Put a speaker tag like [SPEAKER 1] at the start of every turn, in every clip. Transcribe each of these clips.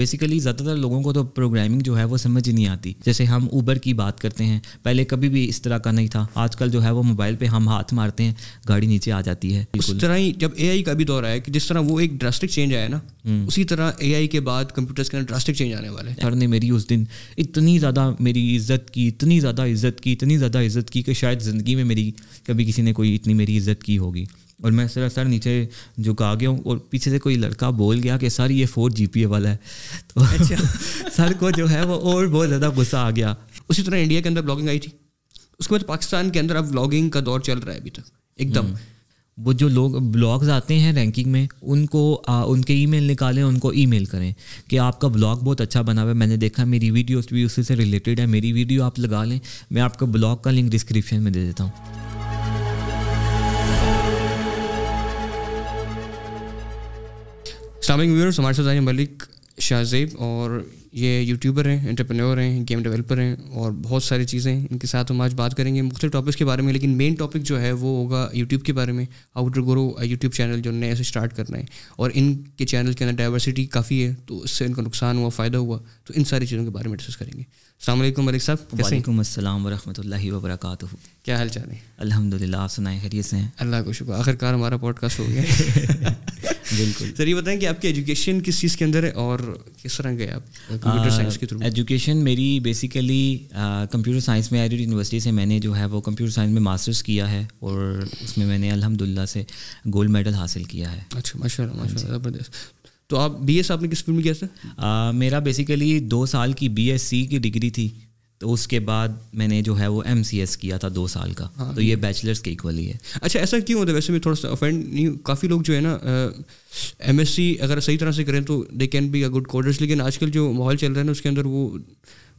[SPEAKER 1] Basically ज़्यादातर लोगों को तो प्रोग्रामिंग जो है वो समझ ही नहीं आती जैसे हम ऊबर की बात करते हैं पहले कभी भी इस तरह का नहीं था आजकल जो है वो मोबाइल पे हम हाथ मारते हैं गाड़ी नीचे आ जाती है उस तरह ही जब ए का भी दौर आया कि जिस तरह वो एक ड्रास्टिक चेंज आया ना हम्म। उसी तरह ए के बाद कंप्यूटर्स के अंदर ड्रास्टिक चेंज आने वाले सर ने मेरी उस दिन इतनी ज़्यादा मेरी इज्जत की इतनी ज़्यादा इज्जत की इतनी ज़्यादा इज्जत की कि शायद ज़िंदगी में मेरी कभी किसी ने कोई इतनी मेरी इज्जत की होगी और मैं सर सर नीचे झुका गया हूँ और पीछे से कोई लड़का बोल गया कि सर ये फोर जी वाला है तो अच्छा सर को जो है वो और बहुत ज़्यादा गुस्सा आ गया उसी तरह इंडिया के अंदर ब्लॉगिंग आई थी
[SPEAKER 2] उसके बाद पाकिस्तान के अंदर अब ब्लॉगिंग का दौर चल रहा है अभी तक एकदम हम्म।
[SPEAKER 1] वो जो लोग ब्लॉग्स आते हैं रैंकिंग में उनको आ, उनके ईमेल निकालें उनको ईमेल करें कि आपका ब्लॉग बहुत अच्छा बना हुआ है मैंने देखा मेरी वीडियोस भी उसी से रिलेटेड है मेरी वीडियो आप लगा लें मैं आपका ब्लॉग का लिंक डिस्क्रिप्शन में दे देता हूँ स्टार्मिंग व्यूअर्स हमारे साथ मलिक शाहजेब
[SPEAKER 2] और ये यूट्यूबर हैं एंटरप्रेन्योर हैं गेम डेवलपर हैं और बहुत सारी चीज़ें हैं इनके साथ हम आज बात करेंगे मुख्तु टॉपिक्स के बारे में लेकिन मेन टॉपिक जो है वो होगा यूट्यूब के बारे में how to grow YouTube channel जो नए से स्टार्ट करना है और इनके चैनल के अंदर डाइवर्सिटी काफ़ी है तो उससे इनका नुकसान हुआ फ़ायदा हुआ तो इन सारी चीज़ों के बारे में डिस्कस करेंगे अल्लाक मलिक साहब वालेकुम
[SPEAKER 1] अस्सलाम वरहमतुल्लाहि वबरकातुहू क्या हाल चाल है अलहमदिल्ला आप सुनाए खैरियत से हैं अल्लाह को शुक्र आखिरकार हमारा
[SPEAKER 2] पॉडकास्ट हो गया बिल्कुल सर ये बताएं कि आपकी एजुकेशन किस चीज़ के अंदर है और किस
[SPEAKER 1] तरह गए आप कंप्यूटर साइंस के थ्रू एजुकेशन मेरी बेसिकली कंप्यूटर साइंस में आई यूनिवर्सिटी से मैंने जो है वो कंप्यूटर साइंस में मास्टर्स किया है और उसमें मैंने अलहमदिल्ला से गोल्ड मेडल हासिल किया है
[SPEAKER 2] अच्छा माशा हाँ माशा ज़बरदस्त
[SPEAKER 1] तो आप बी एस आपने किस फील्ड में किया सर मेरा बेसिकली दो साल की बी एस सी की डिग्री थी तो उसके बाद मैंने जो है वो एम किया था दो साल का हाँ, तो ये बैचलर्स के इक्वल ही है
[SPEAKER 2] अच्छा ऐसा क्यों होता है वैसे मैं थोड़ा सा ऑफेंड नहीं काफ़ी लोग जो है ना एम अगर सही तरह से करें तो they can be a good coders लेकिन आजकल जो माहौल चल रहा है ना उसके अंदर वो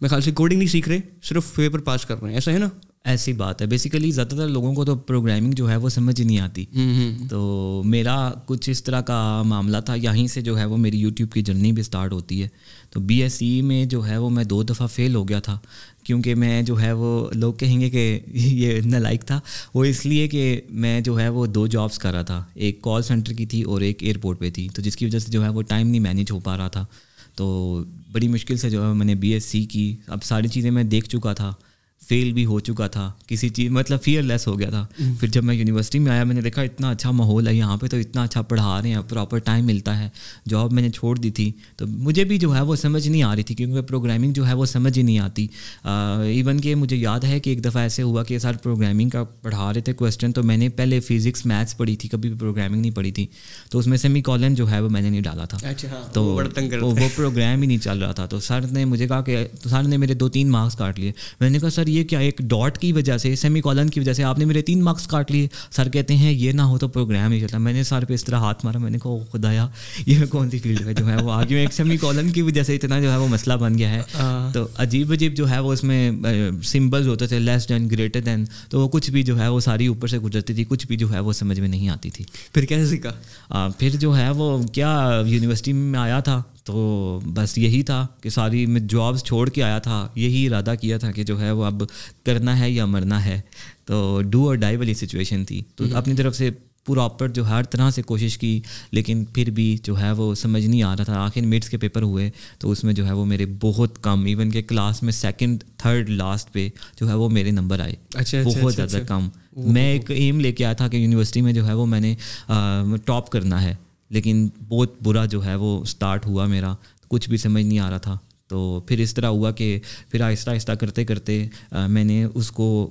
[SPEAKER 2] मैं ख्याल से कोडिंग नहीं सीख रहे सिर्फ पेपर पास कर रहे हैं ऐसा है
[SPEAKER 1] ना ऐसी बात है बेसिकली ज़्यादातर लोगों को तो प्रोग्रामिंग जो है वो समझ ही नहीं आती नहीं। हम्म, हम्म। तो मेरा कुछ इस तरह का मामला था यहीं से जो है वो मेरी यूट्यूब की जर्नी भी स्टार्ट होती है तो बी e में जो है वो मैं दो दफ़ा फेल हो गया था क्योंकि मैं जो है वो लोग कहेंगे कि ये लाइक था वो इसलिए कि मैं जो है वो दो जॉब्स कर रहा था एक कॉल सेंटर की थी और एक एयरपोर्ट पे थी तो जिसकी वजह से जो है वो टाइम नहीं मैनेज हो पा रहा था तो बड़ी मुश्किल से जो है मैंने बी की अब सारी चीज़ें मैं देख चुका था फेल भी हो चुका था किसी चीज़ मतलब फियरलेस हो गया था फिर जब मैं यूनिवर्सिटी में आया मैंने देखा इतना अच्छा माहौल है यहाँ पे तो इतना अच्छा पढ़ा रहे हैं प्रॉपर टाइम मिलता है जॉब मैंने छोड़ दी थी तो मुझे भी जो है वो समझ नहीं आ रही थी क्योंकि प्रोग्रामिंग जो है वो समझ ही नहीं आती इवन कि मुझे याद है कि एक दफ़ा ऐसे हुआ कि सर प्रोग्रामिंग का पढ़ा रहे थे क्वेश्चन तो मैंने पहले फिजिक्स मैथ्स पढ़ी थी कभी भी प्रोग्रामिंग नहीं पढ़ी थी तो उसमें सेमी कॉलन जो है वो मैंने नहीं डाला था अच्छा, हाँ, तो वो प्रोग्राम ही नहीं चल रहा था तो सर ने मुझे कहा कि सर तो ने मेरे दो तीन मार्क्स काट लिए मैंने कहा सर ये क्या एक डॉट की वजह से सेमी कॉलन की वजह से आपने मेरे तीन मार्क्स काट लिए सर कहते हैं ये ना हो तो प्रोग्राम ही चलता मैंने सर पे इस तरह हाथ मारा मैंने कहा खुदाया ये कौन सी फील्ड है जो है वो आगे में एक सेमी कॉलन की वजह से इतना जो है वो मसला बन गया है हाँ। तो अजीब अजीब जो है वो उसमें सिम्बल्स होते थे लेस दैन ग्रेटर दैन तो वो कुछ भी जो है वो सारी ऊपर से गुजरती थी कुछ भी जो है वो समझ में नहीं आती थी फिर कैसे सीखा फिर जो है वो क्या यूनिवर्सिटी में आया था तो बस यही था कि सारी मैं जॉब्स छोड़ के आया था यही इरादा किया था कि जो है वो अब करना है या मरना है तो डू और डाई वाली सिचुएशन थी तो हम्म। अपनी तरफ से प्रॉपर जो हर तरह से कोशिश की लेकिन फिर भी जो है वो समझ नहीं आ रहा था आखिर मिड्स के पेपर हुए तो उसमें जो है वो मेरे बहुत कम इवन के क्लास में सेकंड थर्ड लास्ट पे जो है वो मेरे नंबर आए अच्छा, अच्छा बहुत अच्छा, ज़्यादा अच्छा, कम मैं तो एक एम लेके आया था कि यूनिवर्सिटी में जो है वो मैंने टॉप करना है लेकिन बहुत बुरा जो है वो स्टार्ट हुआ मेरा कुछ भी समझ नहीं आ रहा था तो फिर इस तरह हुआ कि फिर आहिस्ता आहिस्ता करते करते आ, मैंने उसको आ,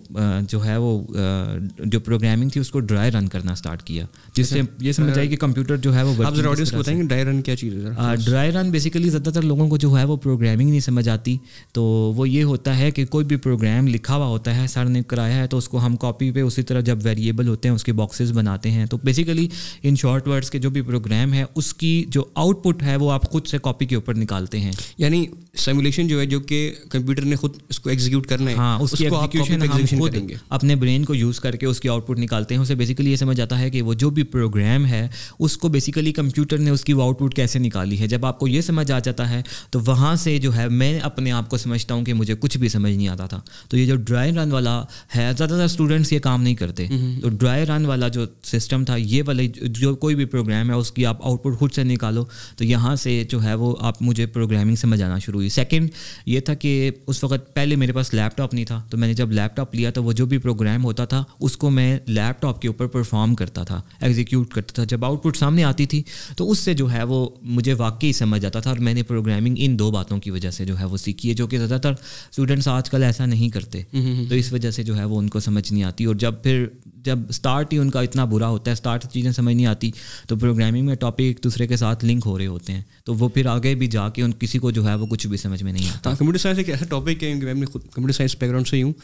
[SPEAKER 1] जो है वो आ, जो प्रोग्रामिंग थी उसको ड्राई रन करना स्टार्ट किया जिससे अच्छा। ये समझ आई कि कंप्यूटर जो है वो आप ऑडियंस को बताएंगे ड्राई रन क्या चीज़ है ड्राई रन बेसिकली ज़्यादातर लोगों को जो है वो प्रोग्रामिंग नहीं समझ आती तो वो ये होता है कि कोई भी प्रोग्राम लिखा हुआ होता है सर ने कराया है तो उसको हम कॉपी पे उसी तरह जब वेरिएबल होते हैं उसके बॉक्सेस बनाते हैं तो बेसिकली इन शॉर्ट वर्ड्स के जो भी प्रोग्राम है उसकी जो आउटपुट है वो आप खुद से कॉपी के ऊपर निकालते हैं यानी सिमुलेशन जो है जो कि कंप्यूटर ने खुद इसको एग्जीक्यूट करना है हाँ, उसकी उसको एग्जीक्यूशन हम खुद अपने ब्रेन को यूज़ करके उसकी आउटपुट निकालते हैं उसे बेसिकली ये समझ आता है कि वो जो भी प्रोग्राम है उसको बेसिकली कंप्यूटर ने उसकी आउटपुट कैसे निकाली है जब आपको ये समझ आ जाता है तो वहाँ से जो है मैं अपने आप को समझता हूँ कि मुझे कुछ भी समझ नहीं आता था तो ये जो ड्राई रन वाला है ज़्यादातर स्टूडेंट्स ये काम नहीं करते हम्म, हम्म। तो ड्राई रन वाला जो सिस्टम था ये वाले जो कोई भी प्रोग्राम है उसकी आप आउटपुट खुद से निकालो तो यहाँ से जो है वो आप मुझे प्रोग्रामिंग समझ आना शुरू हुई सेकेंड ये था कि उस वक्त पहले मेरे पास लैपटॉप नहीं था तो मैंने जब लैपटॉप लिया तो वो जो भी प्रोग्राम होता था उसको मैं लैपटॉप के ऊपर परफॉर्म करता था एग्जीक्यूट करता था जब आउटपुट सामने आती थी तो उससे जो है वो मुझे वाकई समझ आता था और मैंने प्रोग्रामिंग इन दो बातों की वजह से जो है वो सीखी है जो कि ज़्यादातर स्टूडेंट्स आजकल ऐसा नहीं करते हम्म, हम्म, हम्म। तो इस वजह से जो है वो उनको समझ नहीं आती और जब फिर जब स्टार्ट ही उनका इतना बुरा होता है स्टार्ट चीज़ें समझ नहीं आती तो प्रोग्रामिंग में टॉपिक एक दूसरे के साथ लिंक हो रहे होते हैं तो वो फिर आगे भी जाके उन किसी को जो है वो कुछ भी समझ में नहीं आता
[SPEAKER 2] कंप्यूटर हाँ, साइंस एक ऐसा टॉपिक है क्योंकि मैं खुद कंप्यूटर साइंस बैकग्राउंड से ही हूँ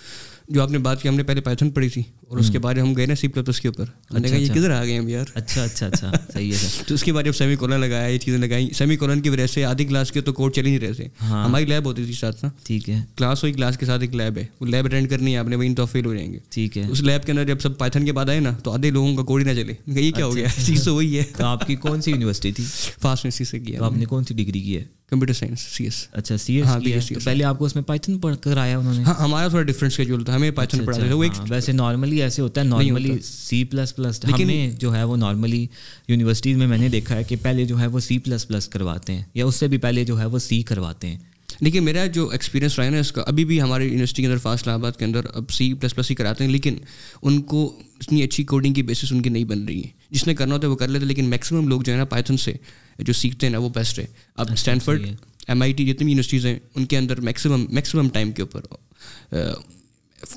[SPEAKER 2] जो आपने बात की हमने पहले पाइथन पढ़ी थी और उसके हम्म। बाद हम गए ना सी प्लस के ऊपर हमने अच्छा, कहा ये अच्छा। किधर
[SPEAKER 1] आ गए हम यार अच्छा
[SPEAKER 2] अच्छा अच्छा सही है सर तो उसके बाद जब सेमी कॉलन लगाया ये चीज़ें लगाई सेमी कॉलन की वजह से आधी क्लास के तो कोड चले नहीं रहे थे हाँ। हमारी लैब होती थी साथ ना ठीक है क्लास हुई क्लास के साथ एक लैब है वो लैब अटेंड करनी है आपने वहीं तो फेल हो जाएंगे ठीक है उस लैब के अंदर जब सब पाइथन के बाद आए ना तो आधे लोगों का कोड ही ना चले ये क्या हो अच्छा। गया चीज़ तो वही है तो आपकी कौन सी यूनिवर्सिटी थी फास्ट यूनिवर्सिटी से किया तो आपने कौन सी डिग्री की है कंप्यूटर साइंस
[SPEAKER 1] सी अच्छा सी हाँ, तो पहले आपको उसमें पाइथन पढ़ कर आया उन्होंने हाँ हमारा थोड़ा डिफरेंट स्केड्यूल था हमें पाइथन पढ़ा तो वो एक हाँ, वैसे नॉर्मली ऐसे होता है नॉर्मली सी प्लस प्लस हमें जो है वो नॉर्मली यूनिवर्सिटीज़ में मैंने देखा है कि पहले जो है वो सी प्लस प्लस करवाते हैं या उससे भी पहले जो है वो सी करवाते हैं लेकिन मेरा जो एक्सपीरियंस रहा है ना इसका अभी भी हमारे यूनिवर्सिटी के अंदर फास्ट इलाहाबाद के अंदर अब
[SPEAKER 2] सी प्लस प्लस ही कराते हैं लेकिन उनको इतनी अच्छी कोडिंग की बेसिस उनकी नहीं बन रही है जिसने करना होता है वो कर लेते हैं लेकिन मैक्सिमम लोग जो है ना पाइथन से जो सीखते हैं ना वो बेस्ट है अब अच्छा, स्टैनफर्ड एम जितनी भी यूनिवर्सिटीज़ हैं उनके अंदर मैक्सिमम मैक्सिमम टाइम के ऊपर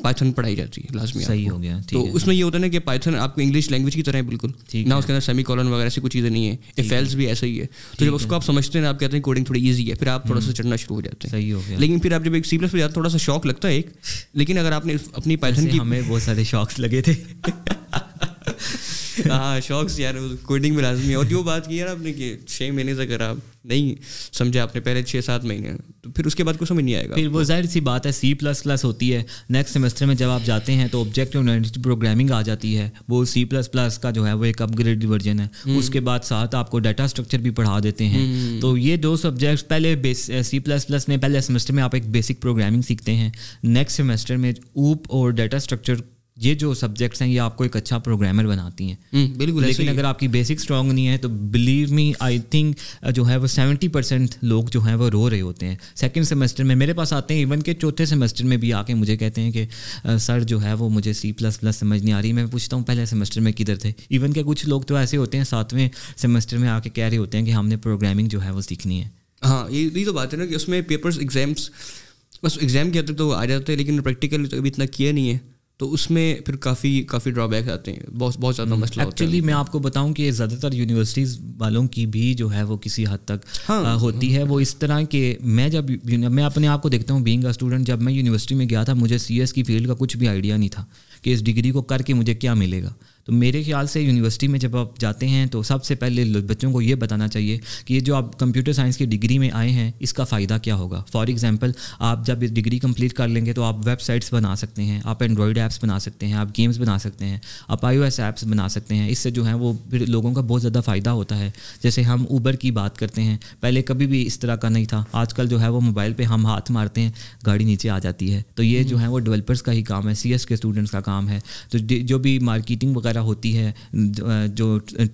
[SPEAKER 2] पाइथन पढ़ाई जाती है लाजमी सही हो गया तो उसमें ये होता है ना कि पाइथन आपको इंग्लिश लैंग्वेज की तरह है बिल्कुल ना उसके अंदर सेमी कॉलन वगैरह ऐसी कुछ चीज़ें नहीं है एफेल्स भी ऐसा ही है तो जब उसको आप समझते हैं आप कहते हैं कोडिंग थोड़ी ईजी है फिर आप थोड़ा सा हम्म। चढ़ना शुरू हो जाते हैं सही हो गया लेकिन फिर आप जब एक सी प्लस पर थोड़ा सा शौक लगता है एक लेकिन अगर आपने
[SPEAKER 1] अपनी पाइथन की हमें बहुत सारे शौक लगे थे
[SPEAKER 2] हाँ शौक यार कोडिंग में लाजमी और जो बात की यार आपने कि छः महीने से अगर आप नहीं समझे आपने पहले छः
[SPEAKER 1] सात महीने तो फिर उसके बाद कुछ समझ नहीं आएगा फिर वो जाहिर सी बात है सी प्लस प्लस होती है नेक्स्ट सेमेस्टर में जब आप जाते हैं तो ऑब्जेक्ट प्रोग्रामिंग आ जाती है वो सी प्लस प्लस का जो है वो एक अपग्रेड वर्जन है हम्म। उसके बाद साथ आपको डाटा स्ट्रक्चर भी पढ़ा देते हैं हम्म। तो ये दो सब्जेक्ट्स पहले सी प्लस प्लस में पहले सेमेस्टर में आप एक बेसिक प्रोग्रामिंग सीखते हैं नेक्स्ट सेमेस्टर में ऊप और डाटा स्ट्रक्चर ये जो सब्जेक्ट्स हैं ये आपको एक अच्छा प्रोग्रामर बनाती हैं हम्म, बिल्कुल लेकिन अगर आपकी बेसिक स्ट्रांग नहीं है तो बिलीव मी आई थिंक जो है वो सेवेंटी परसेंट लोग जो हैं वो रो रहे होते हैं सेकेंड सेमेस्टर में मेरे पास आते हैं इवन के चौथे सेमेस्टर में भी आके मुझे कहते हैं कि सर जो है वो मुझे सी प्लस प्लस समझ नहीं आ रही मैं पूछता हूँ पहले सेमेस्टर में किधर थे इवन के कुछ लोग तो ऐसे होते हैं सातवें सेमेस्टर में आके कह रहे होते हैं कि हमने प्रोग्रामिंग जो है वो सीखनी है
[SPEAKER 2] हाँ ये यही तो बात है ना कि उसमें पेपर्स एग्जाम्स बस एग्ज़ाम के अंदर तो आ जाते हैं लेकिन प्रैक्टिकल तो अभी इतना किया नहीं है तो उसमें फिर काफ़ी काफ़ी ड्रॉबैक आते हैं बहुत बहुत ज़्यादा हम्म, मसला एक्चुअली मैं
[SPEAKER 1] आपको बताऊं कि ज़्यादातर यूनिवर्सिटीज़ वालों की भी जो है वो किसी हद तक हाँ, आ, होती हाँ, है वो इस तरह के मैं जब मैं अपने आप को देखता हूँ बींग स्टूडेंट जब मैं यूनिवर्सिटी में गया था मुझे सी की फील्ड का कुछ भी आइडिया नहीं था कि इस डिग्री को करके मुझे क्या मिलेगा तो मेरे ख्याल से यूनिवर्सिटी में जब आप जाते हैं तो सबसे पहले बच्चों को ये बताना चाहिए कि ये जो आप कंप्यूटर साइंस की डिग्री में आए हैं इसका फ़ायदा क्या होगा फॉर एग्जांपल आप जब डिग्री कंप्लीट कर लेंगे तो आप वेबसाइट्स बना सकते हैं आप एंड्रॉयड ऐप्स बना सकते हैं आप गेम्स बना सकते हैं आप आई ऐप्स बना सकते हैं इससे जो है वो फिर लोगों का बहुत ज़्यादा फ़ायदा होता है जैसे हम ऊबर की बात करते हैं पहले कभी भी इस तरह का नहीं था आजकल जो है वो मोबाइल पर हम हाथ मारते हैं गाड़ी नीचे आ जाती है तो ये जो हम्म। है वो डेवलपर्स का ही काम है सी के स्टूडेंट्स का काम है तो जो भी मार्केटिंग वगैरह वगैरह होती है जो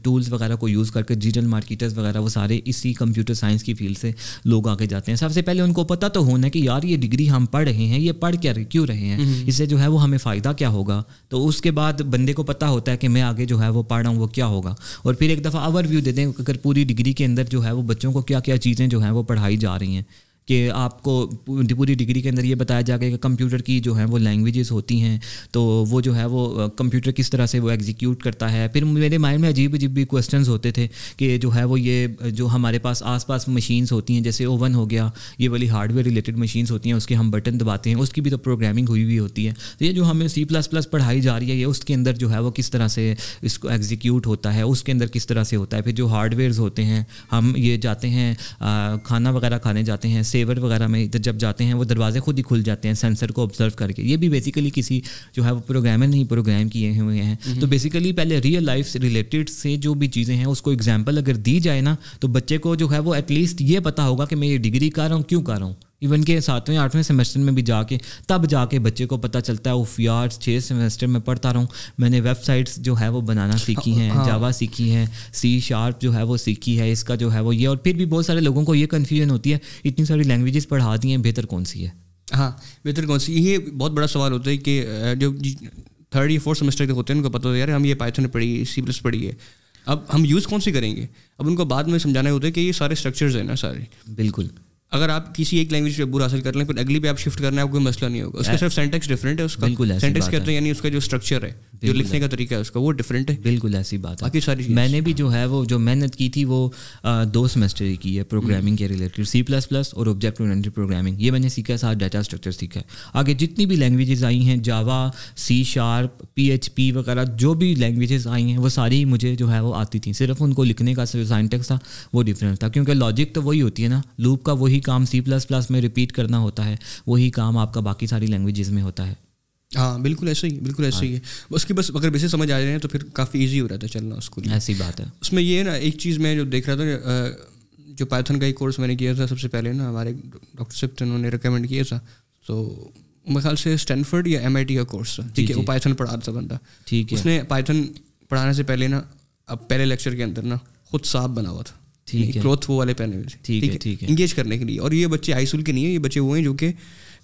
[SPEAKER 1] टूल्स वगैरह को यूज़ करके डिजिटल मार्केटर्स वगैरह वो सारे इसी कंप्यूटर साइंस की फील्ड से लोग आगे जाते हैं सबसे पहले उनको पता तो होना कि यार ये डिग्री हम पढ़ रहे हैं ये पढ़ क्या क्यों रहे हैं हम्म। इससे जो है वो हमें फ़ायदा क्या होगा तो उसके बाद बंदे को पता होता है कि मैं आगे जो है वो पढ़ रहा हूँ वो क्या होगा और फिर एक दफ़ा ओवरव्यू दे दें अगर पूरी डिग्री के अंदर जो है वो बच्चों को क्या क्या चीज़ें जो हैं वो पढ़ाई जा रही हैं कि आपको पूरी डिग्री के अंदर ये बताया जाएगा कि कंप्यूटर की जो है वो लैंग्वेजेस होती हैं तो वो जो है वो कंप्यूटर किस तरह से वो एग्जीक्यूट करता है फिर मेरे माइंड में अजीब अजीब भी क्वेश्चन होते थे कि जो है वो ये जो हमारे पास आसपास मशीन्स होती हैं जैसे ओवन हो गया ये वाली हार्डवेयर रिलेटेड मशीन्स होती हैं उसके हम बटन दबाते हैं उसकी भी तो प्रोग्रामिंग हुई हुई होती है तो ये जो हमें सी प्लस प्लस पढ़ाई जा रही है ये उसके अंदर जो है वो किस तरह से इसको एग्जीक्यूट होता है उसके अंदर किस तरह से होता है फिर जो हार्डवेयर होते हैं हम ये जाते हैं खाना वगैरह खाने जाते हैं सेवर वगैरह में इधर जब जाते हैं वो दरवाजे खुद ही खुल जाते हैं सेंसर को ऑब्जर्व करके ये भी बेसिकली किसी जो है वो प्रोग्रामर नहीं प्रोग्राम किए हुए हैं हम्म। तो बेसिकली पहले रियल लाइफ से रिलेटेड से जो भी चीज़ें हैं उसको एग्जाम्पल अगर दी जाए ना तो बच्चे को जो है वो एटलीस्ट ये पता होगा कि मैं ये डिग्री कर रहा हूँ क्यों कर रहा हूँ इवन के सातवें आठवें सेमेस्टर में भी जाके तब जाके बच्चे को पता चलता है उफ यार छः सेमेस्टर में पढ़ता रहा हूँ मैंने वेबसाइट्स जो है वो बनाना सीखी हैं हाँ। जावा सीखी हैं सी शार्प जो है वो सीखी है इसका जो है वो ये और फिर भी बहुत सारे लोगों को ये कन्फ्यूजन होती है इतनी सारी लैंग्वेजेस पढ़ा दी हैं बेहतर कौन सी है हाँ
[SPEAKER 2] बेहतर कौन सी ये बहुत बड़ा सवाल होता है कि जो थर्ड या फोर्थ सेमेस्टर के होते हैं उनको पता होता तो है यार हम ये पाइथन पढ़ी सी प्लस पढ़ी है अब हम यूज़ कौन सी करेंगे अब उनको बाद में समझाना होता है कि ये सारे स्ट्रक्चर्स हैं ना सारे बिल्कुल अगर आप किसी एक लैंग्वेज पे अबूर हासिल कर लें फिर अगली पे आप शिफ्ट करना है कोई मसला नहीं होगा उसका सिर्फ सेंटेक्स डिफरेंट है उसका सेंटेक्स कहते हैं यानी उसका जो स्ट्रक्चर है जो लिखने का
[SPEAKER 1] तरीका है उसका वो डिफरेंट है बिल्कुल ऐसी बात बाकी सारी मैंने भी जो है वो जो मेहनत की थी वो दो सेमेस्टर की है प्रोग्रामिंग हम्म। के रिलेटेड सी प्लस प्लस और ऑब्जेक्ट ओरिएंटेड प्रोग्रामिंग ये मैंने सीखा है साथ डाटा स्ट्रक्चर सीखा है आगे जितनी भी लैंग्वेजेस आई हैं Java C sharp P H P वगैरह जो भी लैंग्वेजेस आई हैं वो सारी मुझे जो है वो आती थी सिर्फ उनको लिखने का सेंटेक्स था वो डिफरेंट था क्योंकि लॉजिक तो वही होती है ना लूप का वही वही काम सी प्लस प्लस में रिपीट करना होता है वही काम आपका बाकी सारी लैंग्वेजेस में होता है
[SPEAKER 2] हाँ बिल्कुल ऐसा ही बिल्कुल ऐसा ही है हाँ। उसकी बस अगर बेसिक समझ आ रहे हैं तो फिर काफ़ी ईजी हो रहा था चलना उसको ऐसी बात है उसमें ये ना एक चीज़ मैं जो देख रहा था जो पाइथन का ही कोर्स मैंने किया था सबसे पहले ना हमारे डॉक्टर सिप्टन उन्होंने रिकमेंड किया था तो मेरे ख्याल से स्टैनफर्ड या एम का कोर्स था ठीक है वो पाइथन पढ़ा था बंदा ठीक है उसने पाइथन पढ़ाने से पहले ना अब पहले लेक्चर के अंदर ना खुद साफ बना हुआ था ठीक है क्लॉथ वो वाले पहने हुए थे ठीक है ठीक है इंगेज करने के लिए और ये बच्चे स्कूल के नहीं है ये बच्चे वो हैं जो कि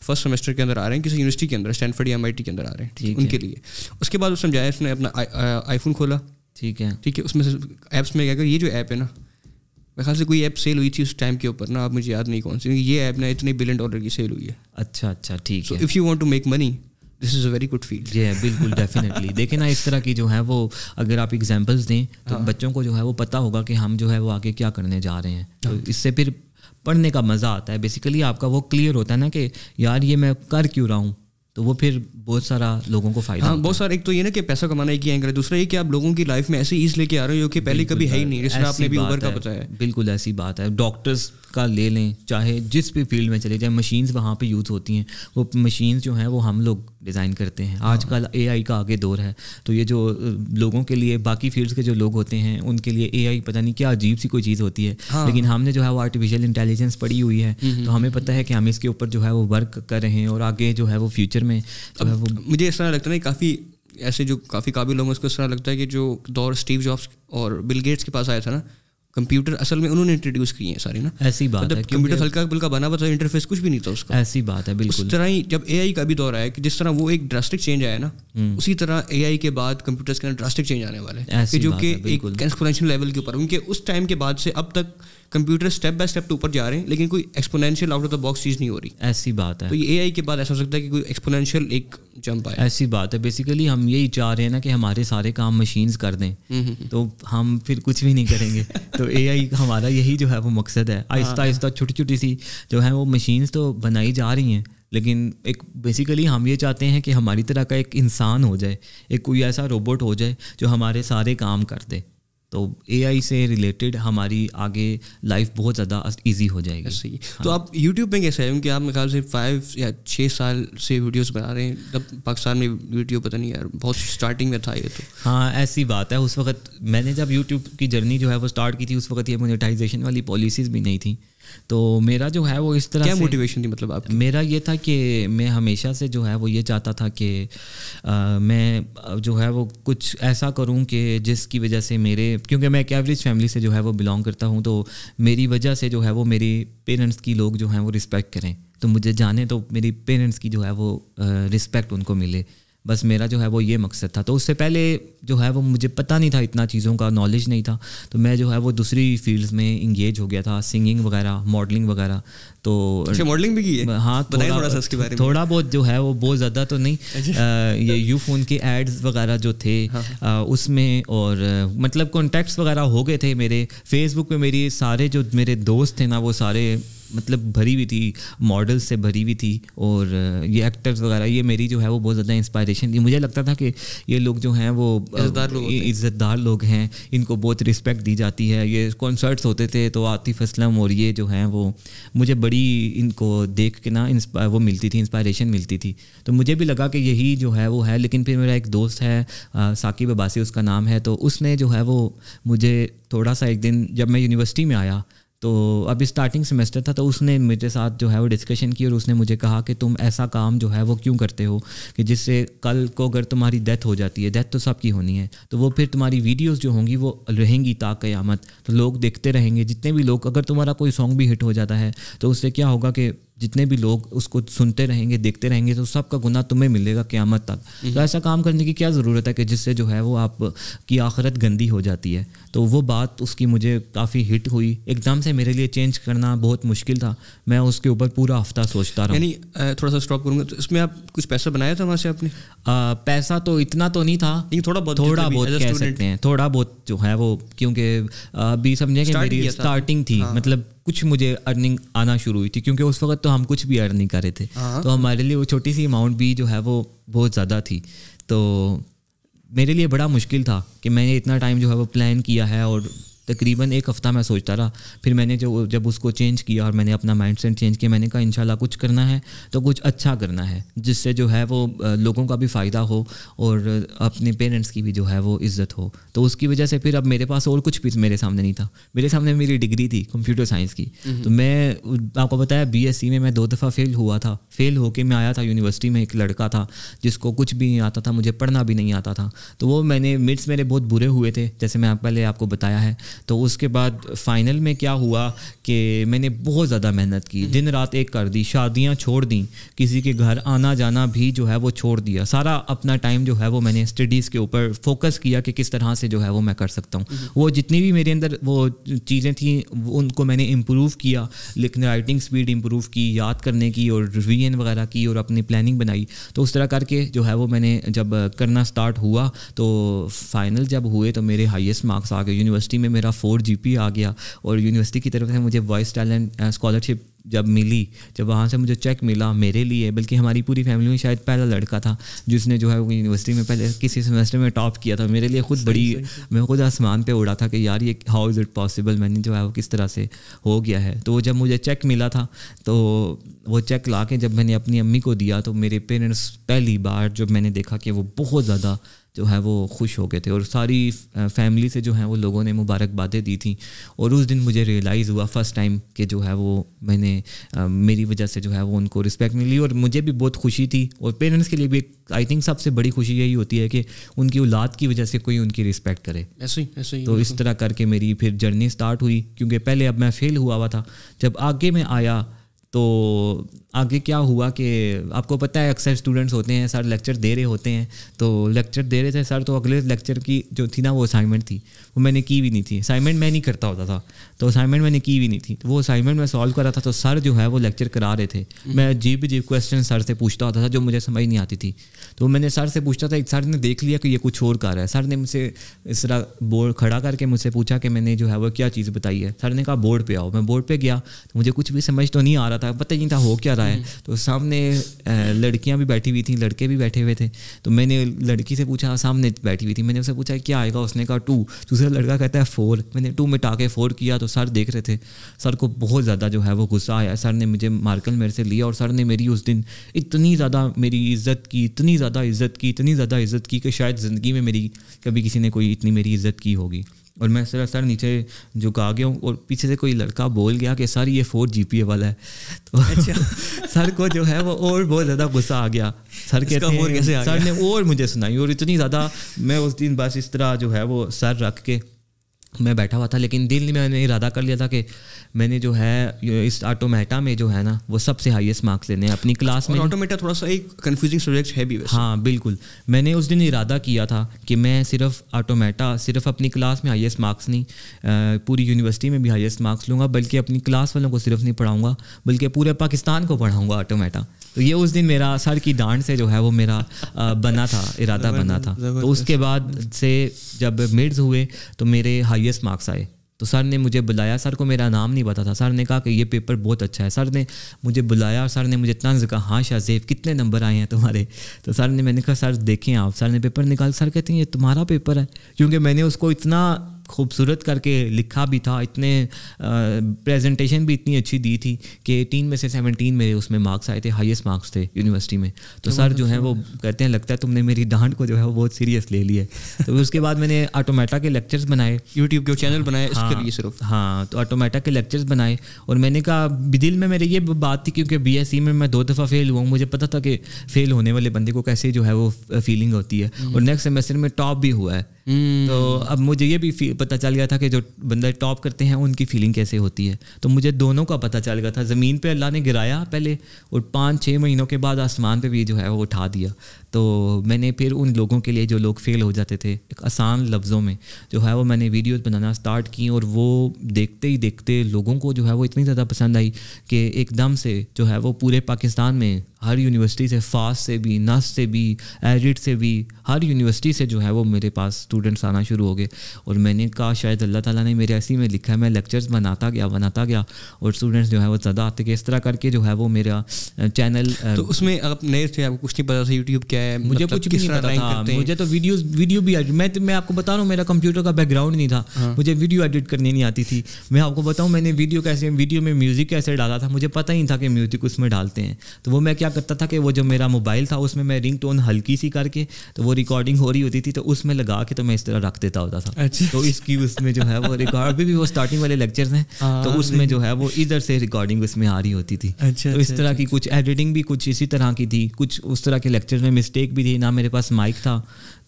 [SPEAKER 2] फर्स्ट सेमेस्टर के अंदर आ रहे हैं किसी यूनिवर्सिटी के अंदर स्टैनफर्ड या एम के अंदर आ रहे हैं ठीक उनके लिए उसके बाद समझाया उसने अपना आईफोन खोला ठीक है ठीक है उसमें से ऐप्स में क्या कर ये जो ऐप है ना मेरे ख्याल से कोई ऐप सेल हुई थी उस टाइम के ऊपर ना आप मुझे याद नहीं कौन सी
[SPEAKER 1] ये ऐप ना इतने बिलियन डॉलर की सेल हुई है अच्छा अच्छा ठीक है if you want to make money this is a very good field जी बिल्कुल डेफिनेटली देखें ना इस तरह की जो है वो अगर आप एग्जाम्पल्स दें तो हाँ. बच्चों को जो है वो पता होगा कि हम जो है वो आगे क्या करने जा रहे हैं तो हाँ। इससे फिर पढ़ने का मज़ा आता है बेसिकली आपका वो क्लियर होता है ना कि यार ये मैं कर क्यों रहा हूँ तो वो फिर बहुत सारा लोगों को फायदा हाँ बहुत सारा एक
[SPEAKER 2] तो ये ना कि पैसा कमाना एक ही एंगल है दूसरा ये कि आप लोगों की लाइफ में ऐसी ईज लेके आ रहे हो कि पहले कभी है ही नहीं जिसमें आपने भी उबर का बताया
[SPEAKER 1] बिल्कुल ऐसी बात है डॉक्टर्स का ले लें चाहे जिस भी फील्ड में चले जाए मशीन्स वहाँ पे यूज़ होती हैं वो मशीन्स जो हैं वो हम लोग डिज़ाइन करते हैं हाँ। आजकल एआई का आगे दौर है तो ये जो लोगों के लिए बाकी फील्ड्स के जो लोग होते हैं उनके लिए एआई पता नहीं क्या अजीब सी कोई चीज़ होती है हाँ। लेकिन हमने जो है वो आर्टिफिशियल इंटेलिजेंस पढ़ी हुई है हम्म, तो हमें हम्म। पता है कि हम इसके ऊपर जो है वो वर्क कर रहे हैं और आगे जो है वो फ्यूचर में जो है वो मुझे ऐसा
[SPEAKER 2] लगता है काफ़ी ऐसे जो काफ़ी काबिल लोगों को इस तरह लगता है कि जो दौर स्टीव जॉब्स और बिल गेट्स के पास आया था ना कंप्यूटर असल में उन्होंने इंट्रोड्यूस किए हैं सारे ना ऐसी बात मतलब है कंप्यूटर हल्का हल्का बना हुआ था इंटरफेस कुछ भी नहीं था उसका
[SPEAKER 1] ऐसी बात है बिल्कुल उस
[SPEAKER 2] तरह ही जब एआई का भी दौर आया कि जिस तरह वो एक ड्रास्टिक चेंज आया ना हम्म। उसी तरह एआई के बाद कंप्यूटर्स के अंदर ड्रास्टिक चेंज आने वाले हैं जो कि एक एक्सपोनेंशियल लेवल के ऊपर उनके उस टाइम के बाद से अब तक कंप्यूटर स्टेप बाय स्टेप ऊपर जा रहे हैं लेकिन कोई exponential out of the box चीज़ नहीं हो रही ऐसी बात है तो
[SPEAKER 1] ये आई के बाद ऐसा हो सकता है कि कोई एक्सपोनेंशियल एक जंप आए ऐसी बात है बेसिकली हम यही चाह रहे हैं ना कि हमारे सारे काम मशीन्स कर दें हम्म, हम्म, हम्म। तो हम फिर कुछ भी नहीं करेंगे तो ए हमारा यही जो है वो मकसद है हाँ, आहिस्ता हाँ। आहिस्ता छोटी छोटी सी जो है वो मशीन्स तो बनाई जा रही हैं लेकिन एक बेसिकली हम ये चाहते हैं कि हमारी तरह का एक इंसान हो जाए एक कोई ऐसा रोबोट हो जाए जो हमारे सारे काम कर दे तो ए से रिलेटेड हमारी आगे लाइफ बहुत ज़्यादा ईजी हो जाएगी सही हाँ। तो आप
[SPEAKER 2] यूट्यूब में कैसे आए कि आप मेरे से फाइव या छः साल से वीडियोस बना रहे हैं जब पाकिस्तान में
[SPEAKER 1] यूट्यूब पता नहीं यार बहुत स्टार्टिंग में था ये तो हाँ ऐसी बात है उस वक्त मैंने जब यूट्यूब की जर्नी जो है वो स्टार्ट की थी उस वक्त ये मोनिटाइजेशन वाली पॉलिसीज़ भी नहीं थी तो मेरा जो है वो इस तरह क्या मोटिवेशन थी मतलब आपकी? मेरा ये था कि मैं हमेशा से जो है वो ये चाहता था कि मैं जो है वो कुछ ऐसा करूं कि जिसकी वजह से मेरे क्योंकि मैं एक एवरेज फैमिली से जो है वो बिलोंग करता हूं तो मेरी वजह से जो है वो मेरी पेरेंट्स की लोग जो हैं वो रिस्पेक्ट करें तो मुझे जाने तो मेरी पेरेंट्स की जो है वो रिस्पेक्ट उनको मिले बस मेरा जो है वो ये मकसद था तो उससे पहले जो है वो मुझे पता नहीं था इतना चीज़ों का नॉलेज नहीं था तो मैं जो है वो दूसरी फील्ड्स में इंगेज हो गया था सिंगिंग वगैरह मॉडलिंग वगैरह तो मॉडलिंग अच्छा, भी की है हाँ थोड़ा, थोड़ा सा उसके बारे में थोड़ा बहुत जो है वो बहुत ज़्यादा तो नहीं आ, अच्छा। ये यू फोन के एड्स वगैरह जो थे हाँ। आ, उसमें और मतलब कॉन्टैक्ट्स वगैरह हो गए थे मेरे फेसबुक पे मेरी सारे जो मेरे दोस्त थे ना वो सारे मतलब भरी हुई थी मॉडल से भरी हुई थी और ये एक्टर्स वगैरह ये मेरी जो है वो बहुत ज़्यादा इंस्पायरेशन थी मुझे लगता था कि ये लोग जो हैं वो इज्जतदार लोग हैं इनको बहुत रिस्पेक्ट दी जाती है ये कॉन्सर्ट्स होते थे तो आतिफ असलम और ये जो हैं वो मुझे बड़ी इनको देख के ना वो मिलती थी इंस्पायरेशन मिलती थी तो मुझे भी लगा कि यही जो है वो है लेकिन फिर मेरा एक दोस्त है साकिब अबासी उसका नाम है तो उसने जो है वो मुझे थोड़ा सा एक दिन जब मैं यूनिवर्सिटी में आया तो अभी स्टार्टिंग सेमेस्टर था तो उसने मेरे साथ जो है वो डिस्कशन की और उसने मुझे कहा कि तुम ऐसा काम जो है वो क्यों करते हो कि जिससे कल को अगर तुम्हारी डेथ हो जाती है डेथ तो सबकी होनी है तो वो फिर तुम्हारी वीडियोज़ जो होंगी वो रहेंगी ता क़यामत तो लोग देखते रहेंगे जितने भी लोग अगर तुम्हारा कोई सॉन्ग भी हिट हो जाता है तो उससे क्या होगा कि जितने भी लोग उसको सुनते रहेंगे देखते रहेंगे तो सबका गुना तुम्हें मिलेगा क्यामत तक तो हम्म। ऐसा काम करने की क्या ज़रूरत है कि जिससे जो है वो आप की आखरत गंदी हो जाती है तो वो बात उसकी मुझे काफ़ी हिट हुई एकदम से मेरे लिए चेंज करना बहुत मुश्किल था मैं उसके ऊपर पूरा हफ्ता सोचता रहा यानी थोड़ा सा स्टॉप करूँगा तो इसमें आप कुछ पैसा बनाया था वहाँ से आपने पैसा तो इतना तो नहीं था नहीं थोड़ा बहुत थोड़ा बहुत कह सकते हैं थोड़ा बहुत जो है वो क्योंकि अभी समझे कि मेरी स्टार्टिंग थी हाँ। मतलब कुछ मुझे अर्निंग आना शुरू हुई थी क्योंकि उस वक्त तो हम कुछ भी अर्निंग कर रहे थे हाँ। तो हमारे लिए वो छोटी सी अमाउंट भी जो है वो बहुत ज़्यादा थी तो मेरे लिए बड़ा मुश्किल था कि मैंने इतना टाइम जो है वो प्लान किया है और तकरीबन एक हफ़्ता मैं सोचता रहा फिर मैंने जो जब उसको चेंज किया और मैंने अपना माइंड सेट चेंज किया मैंने कहा इन कुछ करना है तो कुछ अच्छा करना है जिससे जो है वो लोगों का भी फ़ायदा हो और अपने पेरेंट्स की भी जो है वो इज़्ज़त हो तो उसकी वजह से फिर अब मेरे पास और कुछ भी मेरे सामने नहीं था मेरे सामने मेरी डिग्री थी कंप्यूटर साइंस की हम्म। तो मैं आपको बताया बी में मैं दो दफ़ा फेल हुआ था फेल होके मैं आया था यूनिवर्सिटी में एक लड़का था जिसको कुछ भी नहीं आता था मुझे पढ़ना भी नहीं आता था तो वो मैंने मिट्स मेरे बहुत बुरे हुए थे जैसे मैं पहले आपको बताया है तो उसके बाद फाइनल में क्या हुआ कि मैंने बहुत ज़्यादा मेहनत की दिन रात एक कर दी शादियाँ छोड़ दी किसी के घर आना जाना भी जो है वो छोड़ दिया सारा अपना टाइम जो है वो मैंने स्टडीज़ के ऊपर फोकस किया कि किस तरह से जो है वो मैं कर सकता हूँ हम्म। वो जितनी भी मेरे अंदर वो चीज़ें थी उनको मैंने इम्प्रूव किया लिखने राइटिंग स्पीड इम्प्रूव की याद करने की और रिवीजन वगैरह की और अपनी प्लानिंग बनाई तो उस तरह करके जो है वो मैंने जब करना स्टार्ट हुआ तो फाइनल जब हुए तो मेरे हाईएस्ट मार्क्स आ गए यूनिवर्सिटी में मेरा मेरा फोर जी आ गया और यूनिवर्सिटी की तरफ से मुझे वॉइस टैलेंट स्कॉलरशिप जब मिली जब वहाँ से मुझे चेक मिला मेरे लिए बल्कि हमारी पूरी फैमिली में शायद पहला लड़का था जिसने जो है वो यूनिवर्सिटी में पहले किसी सेमेस्टर में टॉप किया था मेरे लिए खुद बड़ी मैं खुद आसमान पे उड़ा था कि यार ये हाउ इज़ इट पॉसिबल मैंने जो है वो किस तरह से हो गया है तो जब मुझे चेक मिला था तो वो चेक ला के जब मैंने अपनी अम्मी को दिया तो मेरे पेरेंट्स पहली बार जब मैंने देखा कि वो बहुत ज़्यादा जो है वो खुश हो गए थे और सारी फैमिली से जो है वो लोगों ने मुबारकबादें दी थी और उस दिन मुझे रियलाइज़ हुआ फर्स्ट टाइम कि जो है वो मैंने मेरी वजह से जो है वो उनको रिस्पेक्ट मिली और मुझे भी बहुत खुशी थी और पेरेंट्स के लिए भी आई थिंक सबसे बड़ी खुशी यही होती है कि उनकी औलाद की वजह से कोई उनकी रिस्पेक्ट करे ऐसे ही ऐसे ही तो इस तरह करके मेरी फिर जर्नी स्टार्ट हुई क्योंकि पहले अब मैं फेल हुआ हुआ था जब आगे मैं आया तो आगे क्या हुआ कि आपको पता है अक्सर स्टूडेंट्स होते हैं सर लेक्चर दे रहे होते हैं तो लेक्चर दे रहे थे सर तो अगले लेक्चर की जो थी ना वो असाइनमेंट थी वो मैंने की भी नहीं थी असाइनमेंट मैं नहीं करता होता था तो असाइनमेंट मैंने की भी नहीं थी तो वो असाइनमेंट मैं सॉल्व कर रहा था तो सर जो है वो लेक्चर करा रहे थे हम्म। मैं अजीब अजीब क्वेश्चन सर से पूछता होता था जो मुझे समझ नहीं आती थी तो मैंने सर से पूछता था एक सर ने देख लिया कि ये कुछ और कर रहा है सर ने मुझसे इस तरह बोर्ड खड़ा करके मुझसे पूछा कि मैंने जो है वो क्या चीज़ बताई है सर ने कहा बोर्ड पर आओ मैं बोर्ड पर गया तो मुझे कुछ भी समझ तो नहीं आ रहा था पता नहीं था हो क्या रहा है हम्म। तो सामने लड़कियां भी बैठी हुई थी लड़के भी बैठे हुए थे तो मैंने लड़की से पूछा हाँ, सामने बैठी हुई थी मैंने उसे पूछा क्या आएगा उसने कहा टू दूसरा तो लड़का कहता है फोर मैंने टू मिटा के फोर किया तो सर देख रहे थे सर को बहुत ज़्यादा जो है वो गुस्सा आया सर ने मुझे मार्कल मेरे से लिया और सर ने मेरी उस दिन इतनी ज़्यादा मेरी इज्जत की इतनी ज़्यादा इज्जत की इतनी ज़्यादा इज्जत की कि शायद ज़िंदगी में मेरी कभी किसी ने कोई इतनी मेरी इज्जत की होगी और मैं सर सर नीचे झुका गया हूँ और पीछे से कोई लड़का बोल गया कि सर ये फोर जी पी ए वाला है तो अच्छा सर को जो है वो और बहुत ज़्यादा गुस्सा आ गया सर के और कैसे सर ने और मुझे सुनाई और इतनी ज़्यादा मैं उस दिन बस इस तरह जो है वो सर रख के मैं बैठा हुआ था लेकिन दिल में मैंने इरादा कर लिया था कि मैंने जो है इस ऑटोमेटा में जो है ना वो सबसे हाईएस्ट मार्क्स लेने हैं अपनी क्लास में ऑटोमेटा थोड़ा सा एक कन्फ्यूजिंग सब्जेक्ट है भी वैसे। हाँ बिल्कुल मैंने उस दिन इरादा किया था कि मैं सिर्फ ऑटोमेटा सिर्फ अपनी क्लास में हाईएस्ट मार्क्स नहीं पूरी यूनिवर्सिटी में भी हाईएस्ट मार्क्स लूँगा बल्कि अपनी क्लास वालों को सिर्फ नहीं पढ़ाऊँगा बल्कि पूरे पाकिस्तान को पढ़ाऊँगा ऑटोमेटा तो ये उस दिन मेरा सर की डांड से जो है वो मेरा बना था इरादा बना था तो उसके बाद से जब मिड्स हुए तो मेरे हाइस्ट मार्क्स आए तो सर ने मुझे बुलाया सर को मेरा नाम नहीं पता था सर ने कहा कि ये पेपर बहुत अच्छा है सर ने मुझे बुलाया और सर ने मुझे इतना कहा हाँ शाहजेब कितने नंबर आए हैं तुम्हारे तो सर ने मैंने कहा सर देखें आप सर ने पेपर निकाल सर कहते हैं ये तुम्हारा पेपर है क्योंकि मैंने उसको इतना खूबसूरत करके लिखा भी था इतने प्रेजेंटेशन भी इतनी अच्छी दी थी कि एटीन में से सेवनटीन मेरे उसमें मार्क्स आए थे हाईएस्ट मार्क्स थे यूनिवर्सिटी में तो, तो सर जो है अच्छा। वो कहते हैं लगता है तुमने मेरी डांट को जो है वो बहुत सीरियस ले लिया तो उसके बाद मैंने ऑटोमेटा के लेक्चर्स बनाए यूट्यूब के चैनल बनाए इसके हाँ, लिए सिर्फ हाँ तो ऑटोमेटा के लेक्चर्स बनाए और मैंने कहा दिल में मेरे ये बात थी क्योंकि बी e में मैं दो दफ़ा फेल हुआ हूँ मुझे पता था कि फेल होने वाले बंदे को कैसे जो है वो फीलिंग होती है हम्म। और नेक्स्ट सेमेस्टर में टॉप भी हुआ है हम्म। तो अब मुझे ये भी पता चल गया था कि जो बंदा टॉप करते हैं उनकी फीलिंग कैसे होती है तो मुझे दोनों का पता चल गया था ज़मीन पर अल्लाह ने गिराया पहले और पाँच छः महीनों के बाद आसमान पर भी जो है वो उठा दिया तो मैंने फिर उन लोगों के लिए जो लोग फेल हो जाते थे एक आसान लफ्ज़ों में जो है वो मैंने वीडियोस बनाना स्टार्ट की और वो देखते ही देखते लोगों को जो है वो इतनी ज़्यादा पसंद आई कि एकदम से जो है वो पूरे पाकिस्तान में हर यूनिवर्सिटी से फास्ट से भी नस से भी एडिट से भी हर यूनिवर्सिटी से जो है वो मेरे पास स्टूडेंट्स आना शुरू हो गए और मैंने कहा शायद अल्लाह ताला ने मेरे ऐसी में लिखा है मैं लेक्चर्स बनाता गया बनाता गया और स्टूडेंट्स जो है वो ज़्यादा आते गए इस तरह करके जो है वो मेरा चैनल तो उसमें अब नए थे आपको कुछ नहीं पता था यूट्यूब क्या है मुझे मतलब कुछ भी नहीं पता था मुझे तो वीडियोस वीडियो भी मैं मैं आपको बता रहा हूँ मेरा कंप्यूटर का बैकग्राउंड नहीं था हाँ। मुझे वीडियो एडिट करनी नहीं आती थी मैं आपको बताऊँ मैंने वीडियो कैसे वीडियो में म्यूज़िक कैसे डाला था मुझे पता ही नहीं था कि म्यूज़िक उसमें डालते हैं तो वो मैं क्या करता था कि वो जो मेरा मोबाइल था उसमें मैं रिंग हल्की सी करके तो वो रिकॉर्डिंग हो रही होती थी तो उसमें लगा के तो मैं इस तरह रख देता होता था अच्छा। तो इसकी उसमें जो है वो रिकॉर्ड अभी भी वो स्टार्टिंग वाले लेक्चर्स हैं हाँ, तो उसमें जो है वो इधर से रिकॉर्डिंग उसमें आ रही होती थी अच्छा, तो इस अच्छा, तरह की कुछ एडिटिंग भी कुछ इसी तरह की थी कुछ उस तरह के लेक्चर में मिस्टेक मिस्टेक भी थी ना मेरे पास माइक था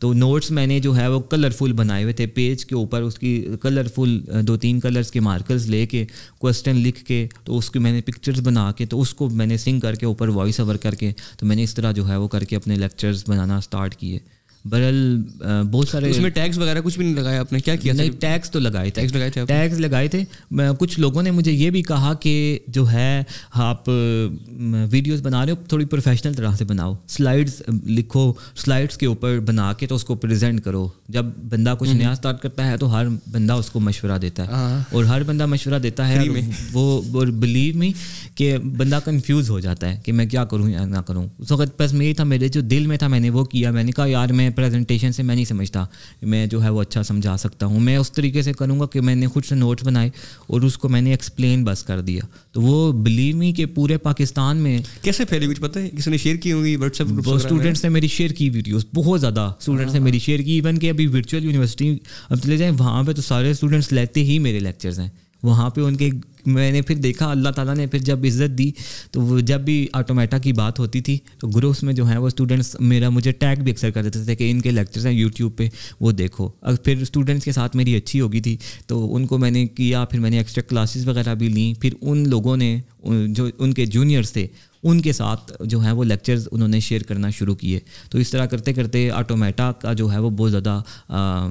[SPEAKER 1] तो नोट्स मैंने जो है वो कलरफुल बनाए हुए थे पेज के ऊपर उसकी कलरफुल दो तीन कलर्स के मार्कर्स लेके क्वेश्चन लिख के तो उसके मैंने पिक्चर्स बना के तो उसको मैंने सिंग करके ऊपर वॉइस ओवर करके तो मैंने इस तरह जो है वो करके अपने लेक्चर्स बनाना स्टार्ट किए बरल बहुत सारे उसमें टैक्स वगैरह कुछ भी नहीं लगाया आपने क्या किया नहीं टैक्स तो लगाए टैक्स लगाए थे टैक्स लगाए थे कुछ लोगों ने मुझे ये भी कहा कि जो है आप वीडियोस बना रहे हो थोड़ी प्रोफेशनल तरह से बनाओ स्लाइड्स लिखो स्लाइड्स के ऊपर बना के तो उसको प्रेजेंट करो जब बंदा कुछ हम्म। नया स्टार्ट करता है तो हर बंदा उसको मशवरा देता है हाँ। और हर बंदा मशवरा देता है वो बिलीव मी कि बंदा कन्फ्यूज़ हो जाता है कि मैं क्या करूँ या ना करूँ उस वक्त बस मेरी था मेरे जो दिल में था मैंने वो किया मैंने कहा यार मैं प्रेजेंटेशन से मैं नहीं समझता मैं जो है वो अच्छा समझा सकता हूँ मैं उस तरीके से करूँगा कि मैंने खुद से नोट्स बनाए और उसको मैंने एक्सप्लेन बस कर दिया तो वो बिलीव मी कि पूरे पाकिस्तान में
[SPEAKER 2] कैसे फैली कुछ पता है किसी ने शेयर की होगी व्हाट्सएप ग्रुप स्टूडेंट्स
[SPEAKER 1] ने मेरी शेयर की वीडियोस बहुत ज़्यादा स्टूडेंट्स ने हाँ। मेरी शेयर की इवन कि अभी वर्चुअल यूनिवर्सिटी अब चले जाएँ वहाँ पर तो सारे स्टूडेंट्स लेते ही मेरे लेक्चर्स हैं वहाँ पे उनके मैंने फिर देखा अल्लाह ताला ने फिर जब इज़्ज़त दी तो जब भी ऑटोमेटा की बात होती थी तो ग्रुप्स में जो है वो स्टूडेंट्स मेरा मुझे टैग भी अक्सर कर देते थे कि इनके लेक्चर्स हैं यूट्यूब पे वो देखो अब फिर स्टूडेंट्स के साथ मेरी अच्छी होगी थी तो उनको मैंने किया फिर मैंने एक्स्ट्रा क्लासेस वगैरह भी ली फिर उन लोगों ने जो उनके जूनियर्स थे उनके साथ जो है वो लेक्चर्स उन्होंने शेयर करना शुरू किए तो इस तरह करते करते ऑटोमेटा का जो है वो बहुत ज़्यादा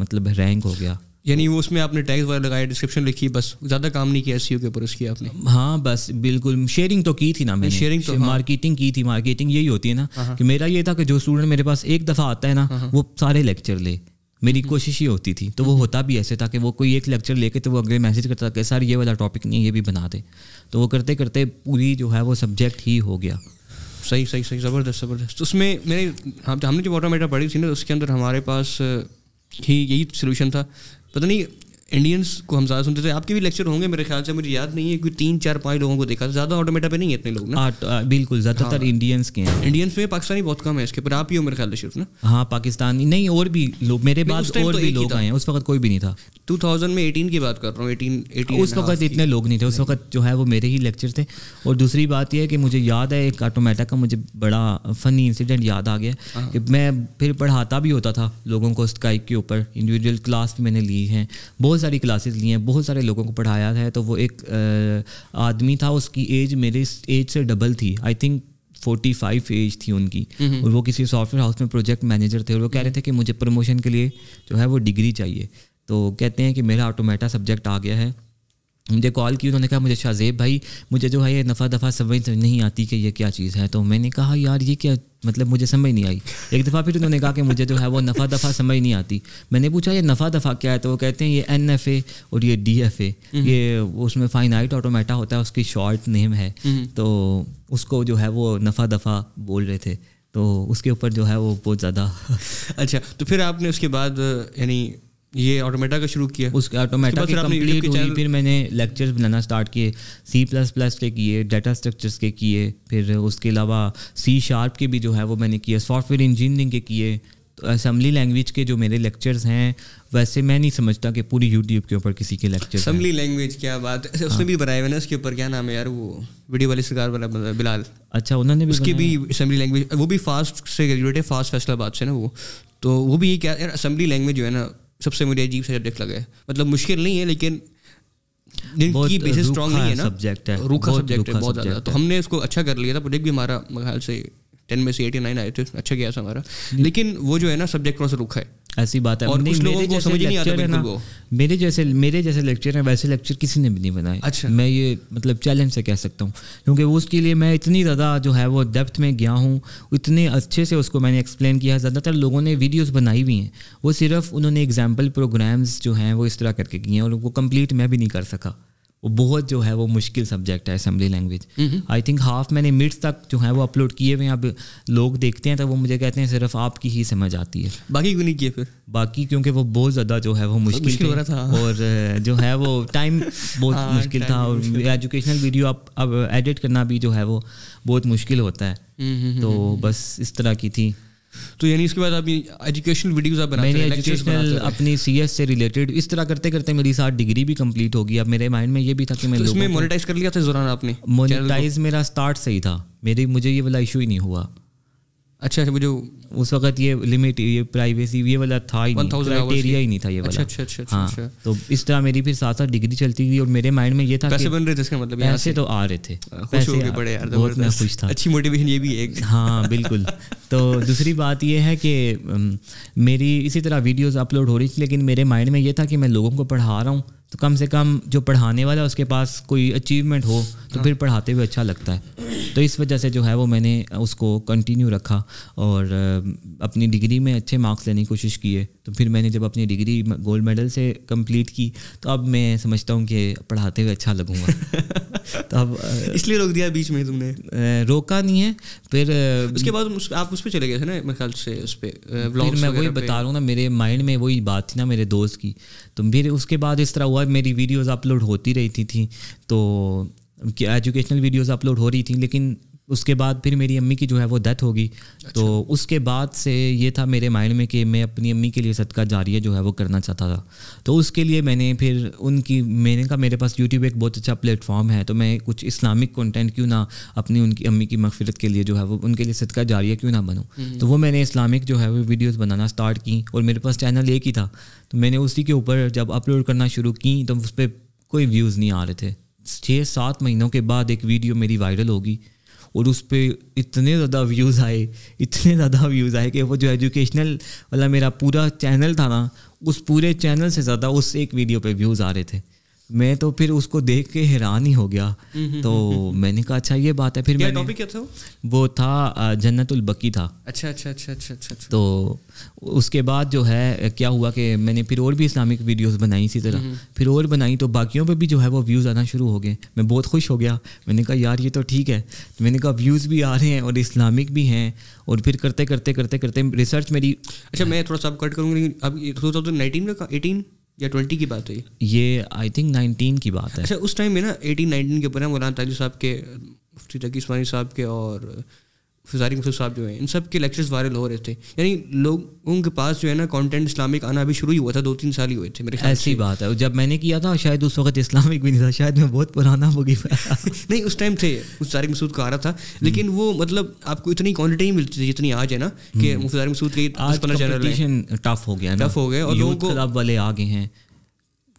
[SPEAKER 1] मतलब रैंक हो गया
[SPEAKER 2] यानी वो उसमें आपने टैक्स वगैरह लगाया डिस्क्रिप्शन लिखी बस ज़्यादा काम नहीं किया सीओ के ऊपर उसकी आपने
[SPEAKER 1] हाँ बस बिल्कुल शेयरिंग तो की थी ना मैंने शेयरिंग तो हाँ। मार्केटिंग की थी मार्केटिंग यही होती है ना हाँ, हाँ। कि मेरा ये था कि जो स्टूडेंट मेरे पास एक दफ़ा आता है ना हाँ, वो सारे लेक्चर ले मेरी हम्म। कोशिश ही होती थी तो वो हम्म। होता भी ऐसे था कि वो कोई एक लेक्चर लेके तो वो अगले मैसेज करता कि सर ये वाला टॉपिक नहीं है ये भी बना दे तो वो करते करते पूरी जो है वो सब्जेक्ट ही हो गया सही सही सही ज़बरदस्त ज़बरदस्त उसमें मेरे हमने जो ऑटोमेटा पढ़ी थी
[SPEAKER 2] ना उसके अंदर हमारे पास ही यही सोल्यूशन था पता नहीं इंडियंस को हम ज़्यादा सुनते थे आपके भी लेक्चर होंगे मेरे ख्याल से मुझे याद नहीं है कोई तीन चार पाँच लोगों को देखा ज़्यादा ऑटोमेटा पे नहीं है इतने लोग ना आट, आ, बिल्कुल ज़्यादातर हाँ, इंडियंस के हैं इंडियंस में पाकिस्तानी बहुत कम है इसके पर आप ही हो मेरे ख्याल से सिर्फ ना
[SPEAKER 1] हाँ पाकिस्तानी नहीं और भी लोग मेरे पास और तो भी लोग आए हैं उस वक्त कोई भी नहीं था
[SPEAKER 2] टू में एटीन की बात कर रहा हूँ एटीन एटीन उस वक्त इतने
[SPEAKER 1] लोग नहीं थे उस वक्त जो है वो मेरे ही लेक्चर थे और दूसरी बात यह है कि मुझे याद है एक ऑटोमेटा का मुझे बड़ा फ़नी इंसिडेंट याद आ गया हाँ। कि मैं फिर पढ़ाता भी होता था लोगों को स्काइप के ऊपर इंडिविजुअल क्लास मैंने ली है बहुत बहुत सारी क्लासेस ली हैं बहुत सारे लोगों को पढ़ाया है तो वो एक आदमी था उसकी एज मेरे एज से डबल थी I think forty five age थी उनकी और वो किसी सॉफ्टवेयर हाउस में प्रोजेक्ट मैनेजर थे और वो कह रहे थे कि मुझे प्रमोशन के लिए जो है वो डिग्री चाहिए तो कहते हैं कि मेरा ऑटोमेटा सब्जेक्ट आ गया है मुझे कॉल की उन्होंने कहा मुझे शाहजेब भाई मुझे जो है ये नफ़ा दफ़ा समझ नहीं आती कि ये क्या चीज़ है तो मैंने कहा यार ये क्या मतलब मुझे समझ नहीं आई एक दफ़ा फिर उन्होंने कहा कि मुझे जो है वो नफ़ा दफ़ा समझ नहीं आती मैंने पूछा ये नफ़ा दफ़ा क्या है तो वो कहते हैं ये एन एफ ए और ये डी एफ ए ये उसमें फाइनाइट ऑटोमेटा होता है उसकी शॉर्ट नेम है हम्म। तो उसको जो है वो नफ़ा दफ़ा बोल रहे थे तो उसके ऊपर जो है वो बहुत ज़्यादा
[SPEAKER 2] अच्छा तो फिर आपने उसके बाद यानी ये ऑटोमेटा का शुरू किया उसके ऑटोमेटा के कंप्लीट हुई फिर
[SPEAKER 1] मैंने लेक्चर्स बनाना स्टार्ट किए सी प्लस प्लस के किए डाटा स्ट्रक्चर्स के किए फिर उसके अलावा सी शार्प के भी जो है वो मैंने किए सॉफ्टवेयर इंजीनियरिंग के किए तो असम्बली लैंग्वेज के जो मेरे लेक्चर्स हैं वैसे मैं नहीं समझता कि पूरी यूट्यूब के ऊपर किसी के लेक्चर असम्बली
[SPEAKER 2] लैंग्वेज क्या बात है उसने हाँ। भी बनाया हुए ना उसके ऊपर क्या नाम है यार वो वीडियो वाले सरकार वाला बिलाल अच्छा उन्होंने भी उसकी भी असम्बली लैंग्वेज वो भी फास्ट से ग्रेजुएट है फास्ट बात से ना वो तो वो भी ये क्या यार असम्बली लैंग्वेज जो है ना सबसे मुझे अजीब सा सब्जेक्ट लगे मतलब मुश्किल नहीं है लेकिन जिनकी बेसिस स्ट्रॉन्ग नहीं है ना सब्जेक्ट है रूखा सब्जेक्ट है बहुत ज़्यादा तो हमने उसको अच्छा कर लिया था प्रोजेक्ट भी हमारा ख्याल से टेन में से एटी नाइन आए थे अच्छा गया था हमारा लेकिन वो जो है ना
[SPEAKER 1] सब्जेक्ट थोड़ा सा रूखा है ऐसी बात है और कुछ लोगों को समझ नहीं आता ना मेरे जैसे मेरे जैसे लेक्चर हैं वैसे लेक्चर किसी ने भी नहीं बनाए अच्छा मैं ये मतलब चैलेंज से कह सकता हूँ क्योंकि उसके लिए मैं इतनी ज़्यादा जो है वो डेप्थ में गया हूँ इतने अच्छे से उसको मैंने एक्सप्लेन किया ज़्यादातर लोगों ने वीडियोज़ बनाई हुई हैं वो सिर्फ उन्होंने एग्जाम्पल प्रोग्राम्स जो हैं वो इस तरह करके किए हैं और उनको कम्प्लीट मैं भी नहीं कर सका वो बहुत जो है वो मुश्किल सब्जेक्ट है assembly language I think half मैंने मिड्स तक जो है वो अपलोड किए हुए अब लोग देखते हैं तो वो मुझे कहते हैं सिर्फ आपकी ही समझ आती है बाकी क्यों नहीं किए फिर बाकी क्योंकि वो बहुत ज़्यादा जो है वो मुश्किल, मुश्किल हो रहा था और जो है वो टाइम हाँ, बहुत हाँ, मुश्किल था और एजुकेशनल वीडियो आप अब एडिट करना भी जो है वो बहुत मुश्किल होता है तो बस इस तरह की थी तो यानी इसके बाद अभी
[SPEAKER 2] एजुकेशनल वीडियोस आप बनाते हैं एजुकेशनल
[SPEAKER 1] अपनी सीएस से रिलेटेड इस तरह करते करते मेरी साथ डिग्री भी कंप्लीट होगी अब मेरे माइंड में ये भी था कि मैं तो इसमें मोनेटाइज कर लिया था इस दौरान आपने मोनेटाइज मेरा स्टार्ट सही था मेरी मुझे ये वाला इशू ही नहीं हुआ अच्छा वो जो उस वक्त ये लिमिट ये प्राइवेसी ये वाला था ही नहीं ही नहीं था ये वाला अच्छा, अच्छा अच्छा अच्छा, हाँ, अच्छा। तो इस तरह मेरी फिर साथ साथ डिग्री चलती थी और मेरे माइंड में ये था पैसे बन रहे थे इसका मतलब से तो आ रहे थे हाँ, खुश हो गए बड़े यार मैं खुश था अच्छी मोटिवेशन ये भी एक हाँ बिल्कुल तो दूसरी बात ये है कि मेरी इसी तरह वीडियोज़ अपलोड हो रही थी लेकिन मेरे माइंड में ये था कि मैं लोगों को पढ़ा रहा हूँ तो कम से कम जो पढ़ाने वाला उसके पास कोई अचीवमेंट हो तो हाँ। फिर पढ़ाते हुए अच्छा लगता है तो इस वजह से जो है वो मैंने उसको कंटिन्यू रखा और अपनी डिग्री में अच्छे मार्क्स लेने की कोशिश किए तो फिर मैंने जब अपनी डिग्री गोल्ड मेडल से कंप्लीट की तो अब मैं समझता हूँ कि पढ़ाते हुए अच्छा लगूंगा तो अब इसलिए रोक दिया बीच में तुमने रोका नहीं है फिर उसके बाद उस, आप उस पर चले गए थे ना मेरे ख्याल से उस पर फिर मैं वही बता रहा हूँ ना मेरे माइंड में वही बात थी ना मेरे दोस्त की तो फिर उसके बाद इस तरह हुआ मेरी वीडियोज़ अपलोड होती रहती थी तो एजुकेशनल वीडियोस अपलोड हो रही थी लेकिन उसके बाद फिर मेरी अम्मी की जो है वो डेथ होगी तो अच्छा। तो उसके बाद से ये था मेरे माइंड में कि मैं अपनी अम्मी के लिए सदका जारिया जो है वो करना चाहता था तो उसके लिए मैंने फिर उनकी मैंने कहा मेरे पास यूट्यूब एक बहुत अच्छा प्लेटफॉर्म है तो मैं कुछ इस्लामिक कंटेंट क्यों ना अपनी उनकी अम्मी की मफफरत के लिए जो है वो उनके लिए सदका जारिया क्यों ना बनूँ हम्म, हम्म। तो वो मैंने इस्लामिक जो है वो वीडियोज़ बनाना स्टार्ट की और मेरे पास चैनल एक ही था तो मैंने उसी के ऊपर जब अपलोड करना शुरू की तो उस पर कोई व्यूज़ नहीं आ रहे थे छः सात महीनों के बाद एक वीडियो मेरी वायरल होगी और उस पर इतने ज़्यादा व्यूज़ आए इतने ज़्यादा व्यूज़ आए कि वो जो एजुकेशनल वाला मेरा पूरा चैनल था ना उस पूरे चैनल से ज़्यादा उस एक वीडियो पे व्यूज़ आ रहे थे मैं तो फिर उसको देख के हैरान ही हो गया तो मैंने कहा अच्छा ये बात है फिर क्या टॉपिक क्या था वो था जन्नतुल बकी था
[SPEAKER 2] अच्छा, अच्छा अच्छा अच्छा अच्छा अच्छा
[SPEAKER 1] तो उसके बाद जो है क्या हुआ कि मैंने फिर और भी इस्लामिक वीडियोस बनाई इसी तरह फिर और बनाई तो बाकियों पे भी जो है वो व्यूज़ आना शुरू हो गए मैं बहुत खुश हो गया मैंने कहा यार ये तो ठीक है तो मैंने कहा व्यूज़ भी आ रहे हैं और इस्लामिक भी हैं और फिर करते करते करते करते रिसर्च मेरी अच्छा मैं थोड़ा सा कट करूँगा अब टू थाउजेंड नाइनटीन में एटीन या ट्वेंटी की बात हुई ये आई थिंक नाइनटीन की बात है अच्छा
[SPEAKER 2] उस टाइम में ना एटीन नाइनटीन के ऊपर ना मौलाना ताजू साहब के मुफ्ती तकी साहब के और फिजारी मसूद साहब जो हैं इन सब के लेक्चर्स वायरल हो रहे थे यानी लोगों के पास जो है ना कंटेंट इस्लामिक आना अभी शुरू ही हुआ था दो तीन साल ही हुए थे मेरे ख्याल ऐसी बात है जब
[SPEAKER 1] मैंने किया था शायद उस वक्त इस्लामिक भी नहीं था शायद मैं बहुत पुराना हो होगी नहीं
[SPEAKER 2] उस टाइम थे उस तारिक मसूद का आ रहा था लेकिन वो मतलब आपको इतनी क्वान्टिटी ही मिलती थी जितनी आज है ना कि हम्म। मुख्तार मसूद के आज पंद्रह
[SPEAKER 1] टफ तो हो गया टफ हो गया और लोगों को वाले आगे हैं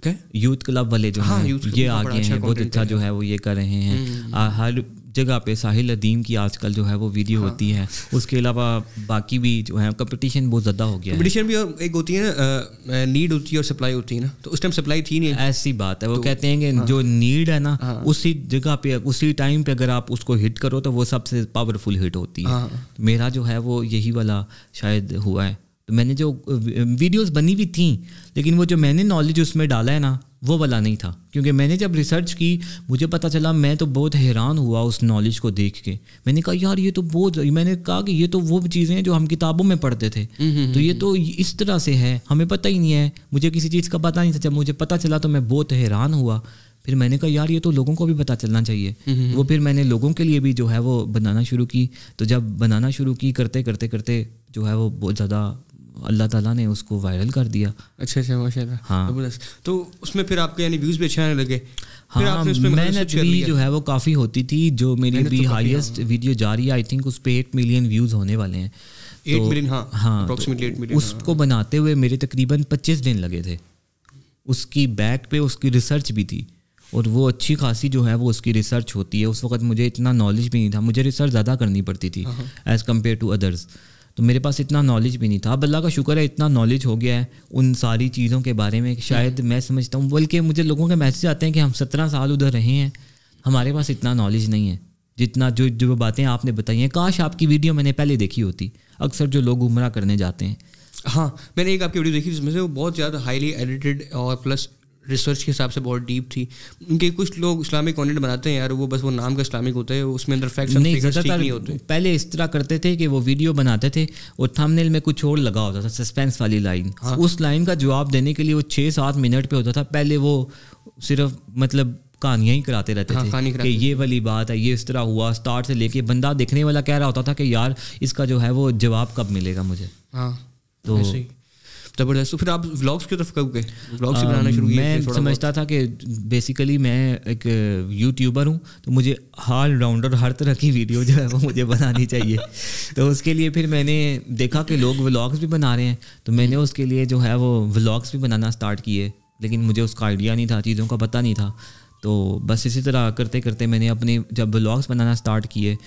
[SPEAKER 1] क्या यूथ क्लब वाले जो हाँ, हैं ये तो आगे अच्छा हैं बहुत अच्छा जो है वो ये कर रहे हैं हम्म। हर जगह पे साहिल अदीम की आजकल जो है वो वीडियो हाँ। होती है उसके अलावा बाकी भी जो है कंपटीशन बहुत ज़्यादा हो गया कंपटीशन भी एक होती है ना नीड होती है और सप्लाई होती है ना तो उस टाइम सप्लाई थी नहीं ऐसी बात है वो तो कहते हैं कि हाँ। जो नीड है ना हाँ। उसी जगह पे उसी टाइम पे अगर आप उसको हिट करो तो वो सबसे पावरफुल हिट होती है हाँ। मेरा जो है वो यही वाला शायद हुआ है तो मैंने जो वीडियोस बनी भी थी लेकिन वो जो मैंने नॉलेज उसमें डाला है ना वो वाला नहीं था क्योंकि मैंने जब रिसर्च की मुझे पता चला मैं तो बहुत हैरान हुआ उस नॉलेज को देख के मैंने कहा यार ये तो बहुत मैंने कहा कि ये तो वो चीज़ें हैं जो हम किताबों में पढ़ते थे हम्म, हम्म, तो ये हम्म, तो इस तरह से है हमें पता ही नहीं है मुझे किसी चीज़ का पता नहीं था जब मुझे पता चला तो मैं बहुत हैरान हुआ फिर मैंने कहा यार ये तो लोगों को भी पता चलना चाहिए वो फिर मैंने लोगों के लिए भी जो है वो बनाना शुरू की तो जब बनाना शुरू की करते करते करते जो है वो बहुत ज़्यादा अल्लाह ताला ने उसको वायरल कर दिया अच्छा अच्छा माशाल्लाह हाँ
[SPEAKER 2] तो उसमें फिर आपके यानी व्यूज़ भी
[SPEAKER 1] अच्छे आने लगे हाँ मेहनत भी जो है वो काफ़ी होती थी जो मेरी भी तो हाईएस्ट हाँ। वीडियो जा रही है आई थिंक उस पर एट मिलियन व्यूज़ होने वाले हैं एट मिलियन तो हाँ हाँ तो उसको हाँ। बनाते हुए मेरे तकरीबन पच्चीस दिन लगे थे उसकी बैक पे उसकी रिसर्च भी थी और वो अच्छी खासी जो है वो उसकी रिसर्च होती है उस वक्त मुझे इतना नॉलेज भी नहीं था मुझे रिसर्च ज़्यादा करनी पड़ती थी एज़ कम्पेयर टू अदर्स तो मेरे पास इतना नॉलेज भी नहीं था अब अल्लाह का शुक्र है इतना नॉलेज हो गया है उन सारी चीज़ों के बारे में शायद मैं समझता हूँ बल्कि मुझे लोगों के मैसेज आते हैं कि हम सत्रह साल उधर रहे हैं हमारे पास इतना नॉलेज नहीं है जितना जो जो बातें आपने बताई हैं काश आपकी वीडियो मैंने पहले देखी होती अक्सर जो लोग उम्र करने जाते हैं
[SPEAKER 2] हाँ मैंने एक आपकी वीडियो देखी जिसमें से वो बहुत ज़्यादा हाईली एडिटेड और प्लस रिसर्च के हिसाब से बहुत डीप थी उनके कुछ लोग इस्लामिक कॉन्टेंट बनाते हैं यार वो बस वो नाम का इस्लामिक होता है उसमें अंदर फैक्ट नहीं, नहीं होते
[SPEAKER 1] पहले इस तरह करते थे कि वो वीडियो बनाते थे और थंबनेल में कुछ और लगा होता था सस्पेंस वाली लाइन हाँ। उस लाइन का जवाब देने के लिए वो छः सात मिनट पर होता था पहले वो सिर्फ मतलब कहानियाँ ही कराते रहते हाँ, थे कि ये वाली बात है ये इस तरह हुआ स्टार्ट से लेके बंदा देखने वाला कह रहा होता था कि यार इसका जो है वो जवाब कब मिलेगा मुझे हाँ तो
[SPEAKER 2] जबरदस्त तो फिर आप व्लॉग्स की तरफ कब गए व्लॉग्स बनाना शुरू किए मैं समझता
[SPEAKER 1] था कि बेसिकली मैं एक यूट्यूबर हूँ तो मुझे हाल राउंडर हर तरह की वीडियो जो है वो मुझे बनानी चाहिए तो उसके लिए फिर मैंने देखा कि लोग व्लॉग्स भी बना रहे हैं तो मैंने उसके लिए जो है वो व्लॉग्स भी बनाना स्टार्ट किए लेकिन मुझे उसका आइडिया नहीं था चीज़ों का पता नहीं था तो बस इसी तरह करते करते मैंने अपने जब व्लॉग्स बनाना स्टार्ट किए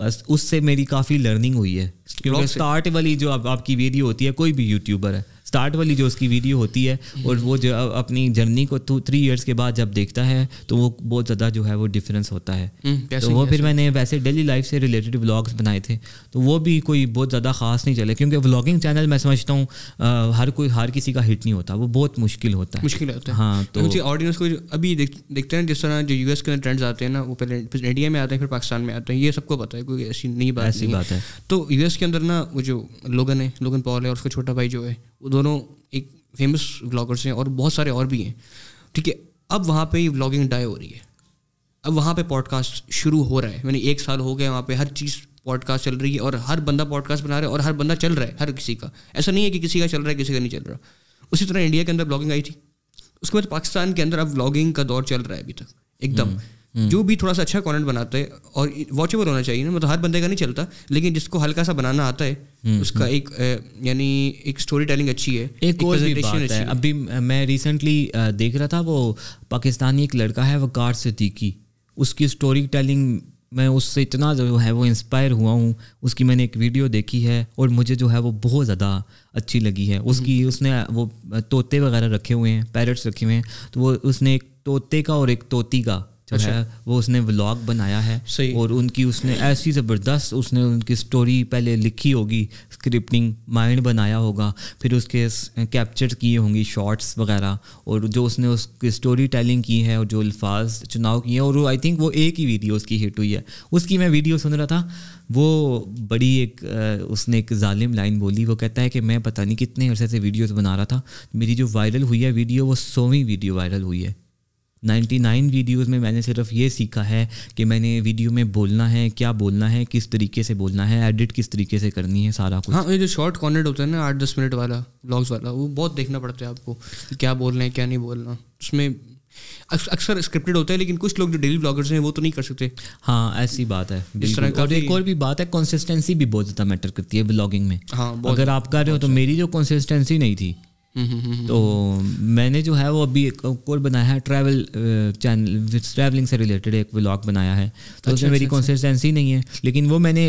[SPEAKER 1] बस उससे मेरी काफ़ी लर्निंग हुई है क्योंकि स्टार्ट वाली जो आप, आपकी वीडियो होती है कोई भी यूट्यूबर है स्टार्ट वाली जो उसकी वीडियो होती है और वो जो अपनी जर्नी को थ्री ईयर्स के बाद जब देखता है तो वो बहुत ज़्यादा जो है वो डिफरेंस होता है हम्म, तो वो फिर मैंने वैसे डेली लाइफ से रिलेटेड व्लॉग्स बनाए थे तो वो भी कोई बहुत ज़्यादा खास नहीं चले क्योंकि व्लॉगिंग चैनल मैं समझता हूँ हर कोई हर किसी का हिट नहीं होता वो बहुत मुश्किल होता है मुश्किल होता है हाँ तो
[SPEAKER 2] ऑडियंस को अभी देखते हैं जिस तरह जो यूएस के ट्रेंड्स आते हैं ना वो पहले इंडिया में आते हैं फिर पाकिस्तान में आते हैं ये सबको पता है कोई ऐसी नई बात ऐसी बात है तो यूएस के अंदर ना वो जो लोगन है लोगन पॉल है और उसका छोटा भाई जो है वो दोनों एक फेमस ब्लॉगर्स हैं और बहुत सारे और भी हैं ठीक है अब वहाँ पर ये ब्लॉगिंग डाई हो रही है अब वहाँ पर पॉडकास्ट शुरू हो रहा है मैंने एक साल हो गया वहाँ पे हर चीज़ पॉडकास्ट चल रही है और हर बंदा पॉडकास्ट बना रहा है और हर बंदा चल रहा है हर किसी का ऐसा नहीं है कि किसी का चल रहा है किसी का नहीं चल रहा उसी तरह इंडिया के अंदर ब्लॉगिंग आई थी उसके बाद पाकिस्तान के अंदर अब ब्लॉगिंग का दौर चल रहा है अभी तक एकदम hmm. हम्म। जो भी थोड़ा सा अच्छा कॉन्टेंट बनाता है और वॉचेबल होना चाहिए ना मतलब हर बंदे का नहीं चलता लेकिन जिसको हल्का सा बनाना आता है हम्म, हम्म। उसका एक यानी एक स्टोरी टेलिंग अच्छी है एक और भी बात है
[SPEAKER 1] अभी मैं रिसेंटली देख रहा था वो पाकिस्तानी एक लड़का है वकार सिद्दीकी उसकी स्टोरी टेलिंग मैं उससे इतना जो है वो इंस्पायर हुआ हूँ उसकी मैंने एक वीडियो देखी है और मुझे जो है वो बहुत ज़्यादा अच्छी लगी है उसकी उसने वो तोते वगैरह रखे हुए हैं पैरट्स रखे हुए हैं तो वो उसने एक तोते का और एक तोती का जो अच्छा। है वो उसने व्लॉग बनाया है और उनकी उसने ऐसी ज़बरदस्त उसने उनकी स्टोरी पहले लिखी होगी स्क्रिप्टिंग माइंड बनाया होगा फिर उसके कैप्चर किए होंगी शॉर्ट्स वगैरह और जो उसने उसकी स्टोरी टेलिंग की है और जो अल्फाज चुनाव किए हैं और आई थिंक वो एक ही वीडियो उसकी हिट हुई है उसकी मैं वीडियो सुन रहा था वो बड़ी एक उसने एक ालिम लाइन बोली वो कहता है कि मैं पता नहीं कितने अरसे से वीडियोस बना रहा था मेरी जो वायरल हुई है वीडियो वो सौवीं वीडियो वायरल हुई है नाइन्टी नाइन वीडियोज़ में मैंने सिर्फ ये सीखा है कि मैंने वीडियो में बोलना है क्या बोलना है किस तरीके से बोलना है एडिट किस तरीके से करनी है सारा कुछ हाँ ये जो शॉर्ट कॉन्टेंट होता है ना आठ दस
[SPEAKER 2] मिनट वाला ब्लॉग्स वाला वो बहुत देखना पड़ता है आपको क्या बोलना है क्या नहीं बोलना उसमें अक्सर स्क्रिप्टेड होता है लेकिन कुछ लोग जो डेली ब्लॉगर्स हैं वो तो नहीं कर सकते हाँ ऐसी बात है इस तरह का और एक और
[SPEAKER 1] भी बात है कंसिस्टेंसी भी बहुत ज़्यादा मैटर करती है ब्लॉगिंग में हाँ अगर आप कर रहे हो तो अच्छा। मेरी जो कंसिस्टेंसी नहीं थी Mm-hmm. तो मैंने जो है वो अभी एक कोर्स बनाया है ट्रैवल चैनल ट्रैवलिंग से रिलेटेड एक व्लॉग बनाया है तो अच्छा, उसमें अच्छा, मेरी अच्छा। कंसिस्टेंसी नहीं है लेकिन वो मैंने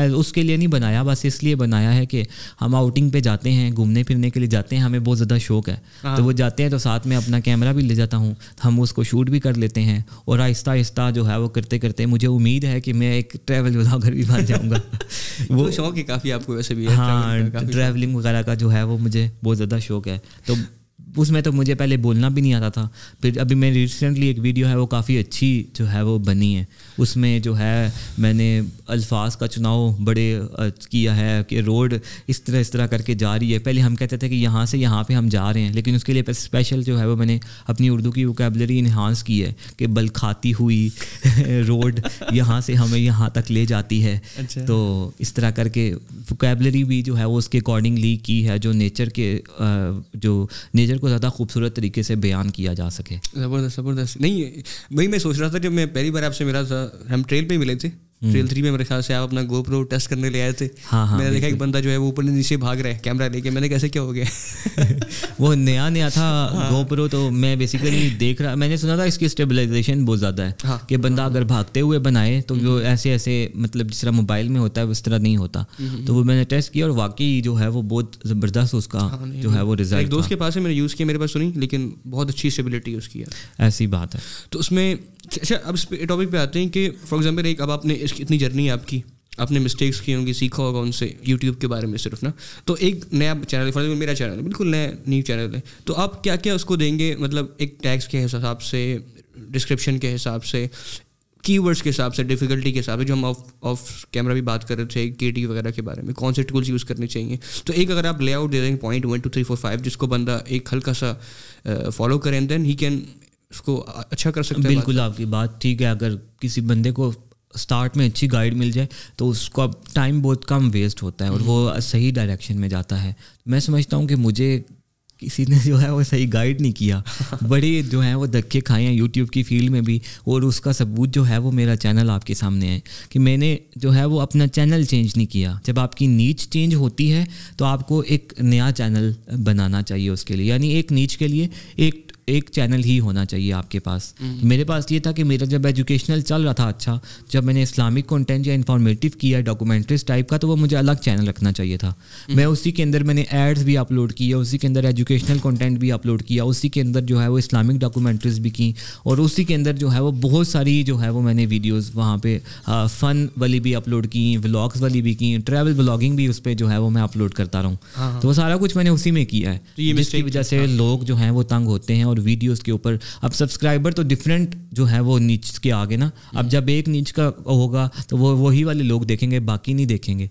[SPEAKER 1] उसके लिए नहीं बनाया बस इसलिए बनाया है कि हम आउटिंग पे जाते हैं घूमने फिरने के लिए जाते हैं हमें बहुत ज़्यादा शौक है हाँ। तो वो जाते हैं तो साथ में अपना कैमरा भी ले जाता हूँ हम उसको शूट भी कर लेते हैं और आहिस्ता आहिस्ता जो है वो करते करते मुझे उम्मीद है कि मैं एक ट्रैवल ब्लॉगर भी बन जाऊँगा वो शौक है काफ़ी आपको वैसे भी हाँ ट्रैवलिंग वगैरह का जो है वो मुझे बहुत ज़्यादा शौक है तो उसमें तो मुझे पहले बोलना भी नहीं आता था फिर अभी मेरी रिसेंटली एक वीडियो है वो काफ़ी अच्छी जो है वो बनी है उसमें जो है मैंने अल्फाज का चुनाव बड़े किया है कि रोड इस तरह इस तरह करके जा रही है पहले हम कहते थे कि यहाँ से यहाँ पे हम जा रहे हैं लेकिन उसके लिए स्पेशल जो है वो मैंने अपनी उर्दू की वोकेबलरी इन्हांस की है कि बल खाती हुई रोड यहाँ से हमें यहाँ तक ले जाती है अच्छा। तो इस तरह करके वोकेबलरी भी जो है वो उसके अकॉर्डिंगली की है जो नेचर के जो नेचर को ज़्यादा खूबसूरत तरीके से बयान किया जा सके
[SPEAKER 2] ज़बरदस्त ज़बरदस्त नहीं वही मैं सोच रहा था जब मैं पहली बार आपसे मेरा था हम ट्रेल पे मिले थे ट्रेल थ्री में मेरे ख्याल से आप अपना गोप्रो टेस्ट करने ले आए थे हाँ हाँ मैंने देखा एक बंदा जो है वो ऊपर नीचे भाग रहा है कैमरा लेके
[SPEAKER 1] मैंने कैसे क्या हो गया वो नया नया था हाँ। गोप्रो तो मैं बेसिकली देख रहा मैंने सुना था इसकी स्टेबलाइजेशन बहुत ज़्यादा है हाँ। कि बंदा अगर भागते हुए बनाए तो वो हम्म। ऐसे ऐसे मतलब जिस तरह मोबाइल में होता है उस तरह नहीं होता हम्म। तो वो मैंने टेस्ट किया और वाकई जो है वो बहुत ज़बरदस्त उसका हाँ, जो है वो रिजल्ट दोस्त के
[SPEAKER 2] पास मैंने यूज़ किया मेरे पास सुनी तो लेकिन बहुत अच्छी स्टेबिलिटी उसकी है ऐसी बात है तो उसमें अच्छा अब इस टॉपिक पे आते हैं कि फॉर एग्जाम्पल एक अब आपने इसकी इतनी जर्नी है आपकी आपने मिस्टेक्स की होंगी सीखा होगा उनसे यूट्यूब के बारे में सिर्फ ना तो एक नया चैनल फॉर एग्जाम्पल मेरा चैनल है बिल्कुल नया न्यू चैनल है तो आप क्या क्या उसको देंगे मतलब एक टैक्स के हिसाब से डिस्क्रिप्शन के हिसाब से कीवर्ड्स के हिसाब से डिफिकल्टी के हिसाब से जो हम ऑफ ऑफ कैमरा भी बात कर रहे थे के टी वगैरह के बारे में कौन से टूल्स यूज़ करने चाहिए तो एक अगर आप लेआउट दे देंगे point one two three four five जिसको बंदा एक हल्का सा फॉलो करें देन ही कैन
[SPEAKER 1] उसको अच्छा कर सकते हैं बिल्कुल आपकी बात ठीक है अगर किसी बंदे को स्टार्ट में अच्छी गाइड मिल जाए तो उसको अब टाइम बहुत कम वेस्ट होता है और वो हम्म। सही डायरेक्शन में जाता है मैं समझता हूँ कि मुझे किसी ने जो है वो सही गाइड नहीं किया बड़े जो है वो धक्के खाए हैं यूट्यूब की फील्ड में भी और उसका सबूत जो है वो मेरा चैनल आपके सामने है कि मैंने जो है वो अपना चैनल चेंज नहीं किया जब आपकी नीच चेंज होती है तो आपको एक नया चैनल बनाना चाहिए उसके लिए यानी एक नीच के लिए एक एक चैनल ही होना चाहिए आपके पास मेरे पास ये था कि मेरा जब एजुकेशनल चल रहा था अच्छा जब मैंने इस्लामिक कंटेंट या इन्फॉर्मेटिव किया डॉक्यूमेंट्रीज टाइप का तो वो मुझे अलग चैनल रखना चाहिए था मैं उसी के अंदर मैंने एड्स भी अपलोड किए उसी के अंदर एजुकेशनल कॉन्टेंट भी अपलोड किया उसी के अंदर जो है वो इस्लामिक डॉक्यूमेंट्रीज भी की और उसी के अंदर जो है वो बहुत सारी जो है वो मैंने वीडियोज़ वहाँ पर फ़न वाली भी अपलोड की व्लाग्स वाली भी की ट्रैवल ब्लॉगिंग भी उस पर जो है वो मैं अपलोड करता रहा हूँ हाँ, हाँ। तो वो सारा कुछ मैंने उसी में किया है तो जिसकी वजह से लोग जो हैं वो तंग होते हैं और वीडियोस के ऊपर अब सब्सक्राइबर तो डिफरेंट जो है वो नीच के आगे ना अब जब एक नीच का होगा तो वो वही वाले लोग देखेंगे बाकी नहीं देखेंगे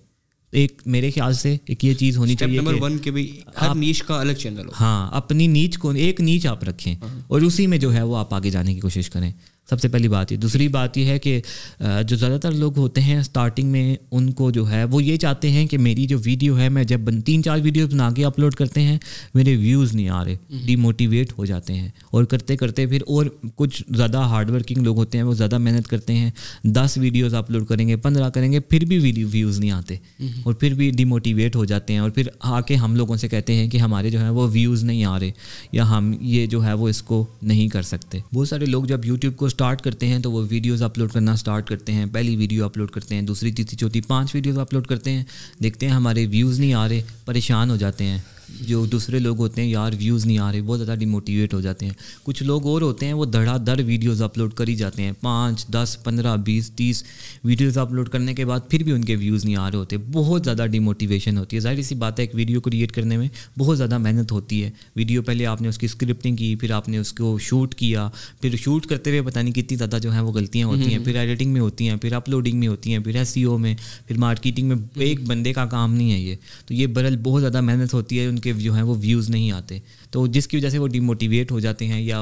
[SPEAKER 1] एक मेरे ख्याल से एक ये चीज होनी चाहिए नंबर वन के भी हर नीच का अलग चैनल हो हाँ अपनी नीच को एक नीच आप रखें हाँ। और उसी में जो है वो आप आगे जाने की कोशिश करें सबसे पहली बात ये दूसरी बात यह है कि जो ज़्यादातर लोग होते हैं स्टार्टिंग में उनको जो है वो ये चाहते हैं कि मेरी जो वीडियो है मैं जब तीन चार वीडियो बना के अपलोड करते हैं मेरे व्यूज़ नहीं आ रहे डीमोटिवेट हम्म। हो जाते हैं और करते करते फिर और कुछ ज़्यादा हार्डवर्किंग लोग होते हैं वो ज़्यादा मेहनत करते हैं दस वीडियोज़ अपलोड करेंगे पंद्रह करेंगे फिर भी व्यूज़ नहीं आते हम्म। और फिर भी डिमोटिवेट हो जाते हैं और फिर आके हम लोगों से कहते हैं कि हमारे जो है वो व्यूज़ नहीं आ रहे या हम ये जो है वो इसको नहीं कर सकते बहुत सारे लोग जब यूट्यूब को स्टार्ट करते हैं तो वो वीडियोस अपलोड करना स्टार्ट करते हैं पहली वीडियो अपलोड करते हैं दूसरी तीसरी चौथी पांच वीडियोस अपलोड करते हैं देखते हैं हमारे व्यूज़ नहीं आ रहे परेशान हो जाते हैं जो दूसरे लोग होते हैं यार व्यूज़ नहीं आ रहे बहुत ज़्यादा डिमोटिवेट हो जाते हैं कुछ लोग और होते हैं वो धड़ाधड़ वीडियोज़ अपलोड कर ही जाते हैं पाँच दस पंद्रह बीस तीस वीडियोज़ अपलोड करने के बाद फिर भी उनके व्यूज़ नहीं आ रहे होते बहुत ज़्यादा डिमोटिवेशन होती है जाहिर सी बात है एक वीडियो क्रिएट करने में बहुत ज़्यादा मेहनत होती है वीडियो पहले आपने उसकी स्क्रिप्टिंग की फिर आपने उसको शूट किया फिर शूट करते हुए पता नहीं कितनी ज़्यादा जो है वो गलतियाँ होती हैं हम्म। फिर एडिटिंग में होती हैं फिर अपलोडिंग में होती हैं फिर एस e में फिर मार्केटिंग में एक हम्म। बंदे का काम नहीं है ये तो ये बरल बहुत ज़्यादा मेहनत होती है उनके जो हैं वो व्यूज़ नहीं आते तो जिसकी वजह से वो डिमोटिवेट हो जाते हैं या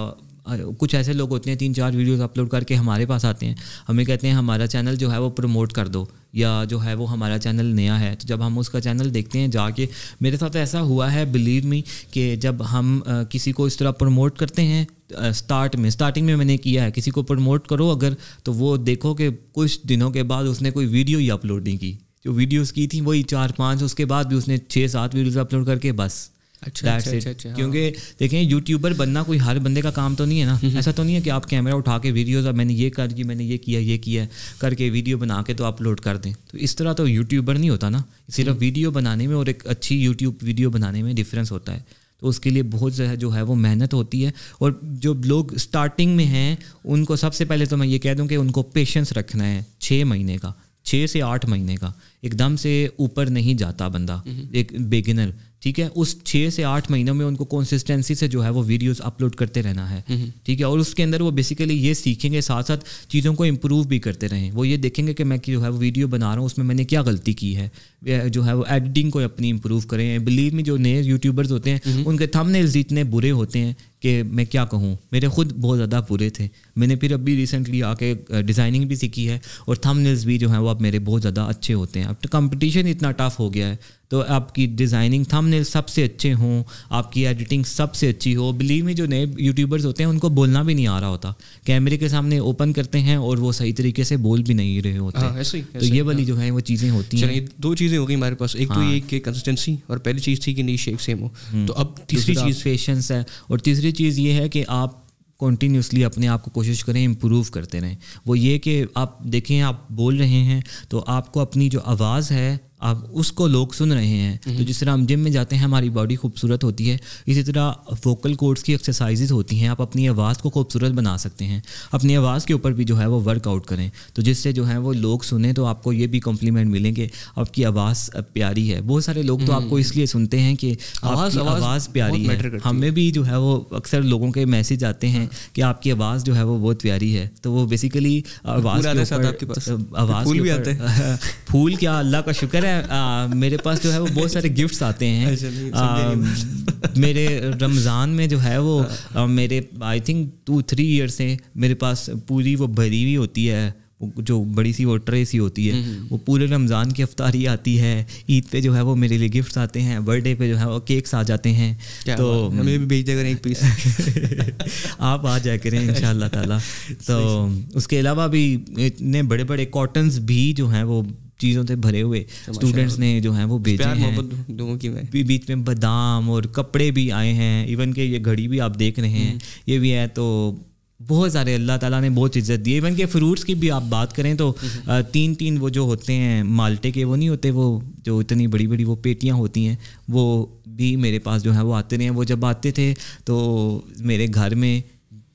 [SPEAKER 1] कुछ ऐसे लोग होते हैं तीन चार वीडियोस अपलोड करके हमारे पास आते हैं हमें कहते हैं हमारा चैनल जो है वो प्रमोट कर दो या जो है वो हमारा चैनल नया है तो जब हम उसका चैनल देखते हैं जाके मेरे साथ ऐसा हुआ है बिलीव मी कि जब हम किसी को इस तरह प्रमोट करते हैं स्टार्ट में स्टार्टिंग में मैंने किया है किसी को प्रमोट करो अगर तो वो देखो कि कुछ दिनों के बाद उसने कोई वीडियो ही अपलोड नहीं की जो वीडियोस की थी वही चार पाँच उसके बाद भी उसने छः सात वीडियोस अपलोड करके बस अच्छा अच्छा, अच्छा, अच्छा, क्योंकि हाँ। देखें यूट्यूबर बनना कोई हर बंदे का काम तो नहीं है ना हम्म, हम्म। ऐसा तो नहीं है कि आप कैमरा उठा के वीडियोस और मैंने ये कर दी मैंने ये किया ये किया करके वीडियो बना के तो अपलोड कर दें तो इस तरह तो यूट्यूबर नहीं होता ना सिर्फ वीडियो हम्म। बनाने में और एक अच्छी यूट्यूब वीडियो बनाने में डिफरेंस होता है तो उसके लिए बहुत जो है वो मेहनत होती है और जो लोग स्टार्टिंग में हैं उनको सबसे पहले तो मैं ये कह दूँ कि उनको पेशेंस रखना है छः महीने का छः से आठ महीने का एकदम से ऊपर नहीं जाता बंदा हम्म। एक बेगिनर ठीक है उस छः से आठ महीनों में उनको कंसिस्टेंसी से जो है वो वीडियोस अपलोड करते रहना है हम्म। ठीक है और उसके अंदर वो बेसिकली ये सीखेंगे साथ साथ चीज़ों को इम्प्रूव भी करते रहें वो ये देखेंगे कि मैं जो है वो वीडियो बना रहा हूँ उसमें मैंने क्या गलती की है जो है वो एडिटिंग को अपनी इम्प्रूव करें बिलीव में जो नए यूट्यूबर्स होते हैं हम्म। उनके थंबनेल्स इतने बुरे होते हैं कि मैं क्या कहूँ मेरे खुद बहुत ज़्यादा बुरे थे मैंने फिर अभी रिसेंटली आके डिज़ाइनिंग भी सीखी है और थंबनेल्स भी जो हैं वो अब मेरे बहुत ज़्यादा अच्छे होते हैं अब तो कंपटीशन इतना टफ हो गया है तो आपकी डिज़ाइनिंग थंबनेल सबसे अच्छे हों आपकी एडिटिंग सबसे अच्छी हो बिलीव में जो नए यूट्यूबर्स होते हैं उनको बोलना भी नहीं आ रहा होता कैमरे के सामने ओपन करते हैं और वो सही तरीके से बोल भी नहीं रहे होते हाँ, ऐसे ही तो ये वाली हाँ। जो है वो चीज़ें होती हैं
[SPEAKER 2] दो चीज़ें हो गई हमारे पास एक तो ये हाँ। कंसिस्टेंसी और पहली चीज़ थी कि नहीं
[SPEAKER 1] शेक सेम हो हम्म। तो अब तीसरी चीज़ पेशेंस है और तीसरी दूसरी चीज़ ये है कि आप कॉन्टीन्यूसली अपने आप को कोशिश करें इम्प्रूव करते रहें वो ये कि आप देखें आप बोल रहे हैं तो आपको अपनी जो आवाज़ है आप उसको लोग सुन रहे हैं तो हम्म। जिस तरह हम जिम में जाते हैं हमारी बॉडी खूबसूरत होती है इसी तरह वोकल कोर्ड्स की एक्सरसाइजेज होती हैं आप अपनी आवाज़ को खूबसूरत बना सकते हैं अपनी आवाज़ के ऊपर भी जो है वो वर्कआउट करें तो जिससे जो है वो लोग सुने तो आपको ये भी कॉम्प्लीमेंट मिलेंगे आपकी आवाज़ प्यारी है बहुत सारे लोग तो आपको हम्म। इसलिए सुनते हैं कि आपकी आवाज़ प्यारी है हमें भी जो है वो अक्सर लोगों के मैसेज आते हैं हाँ। कि आपकी आवाज़ जो है वो बहुत प्यारी है तो वो बेसिकली आवाज़ तो आवाज़ फूल क्या अल्लाह का शुक्र है है आ, मेरे पास जो है वो बहुत सारे गिफ्ट्स आते हैं अच्छा, आ, मेरे रमज़ान में जो है वो आ, मेरे I think two three year से मेरे पास पूरी वो भरी हुई होती है जो बड़ी सी वो ट्रे सी होती है हम्म। वो पूरे रमज़ान की अफ्तारी आती है ईद पे जो है वो मेरे लिए गिफ्ट्स आते हैं बर्थडे पे जो है वो केक्स आ जाते हैं तो हमें भी भेज दिया एक पीस आप आ जाए करें इन ताला तो उसके अलावा भी इतने बड़े बड़े कॉटन्स भी जो हैं वो चीज़ों से भरे हुए स्टूडेंट्स तो ने जो है वो भेजे हैं बीच में बादाम और कपड़े भी आए हैं इवन के ये घड़ी भी आप देख रहे हैं हम्म। ये भी है तो बहुत सारे अल्लाह ताला ने बहुत इज्जत दी इवन के फ्रूट्स की भी आप बात करें तो हम्म। तीन तीन वो जो होते हैं माल्टे के वो नहीं होते वो जो इतनी बड़ी बड़ी वो पेटियाँ होती हैं वो भी मेरे पास जो है वो आते रहे हैं वो जब आते थे तो मेरे घर में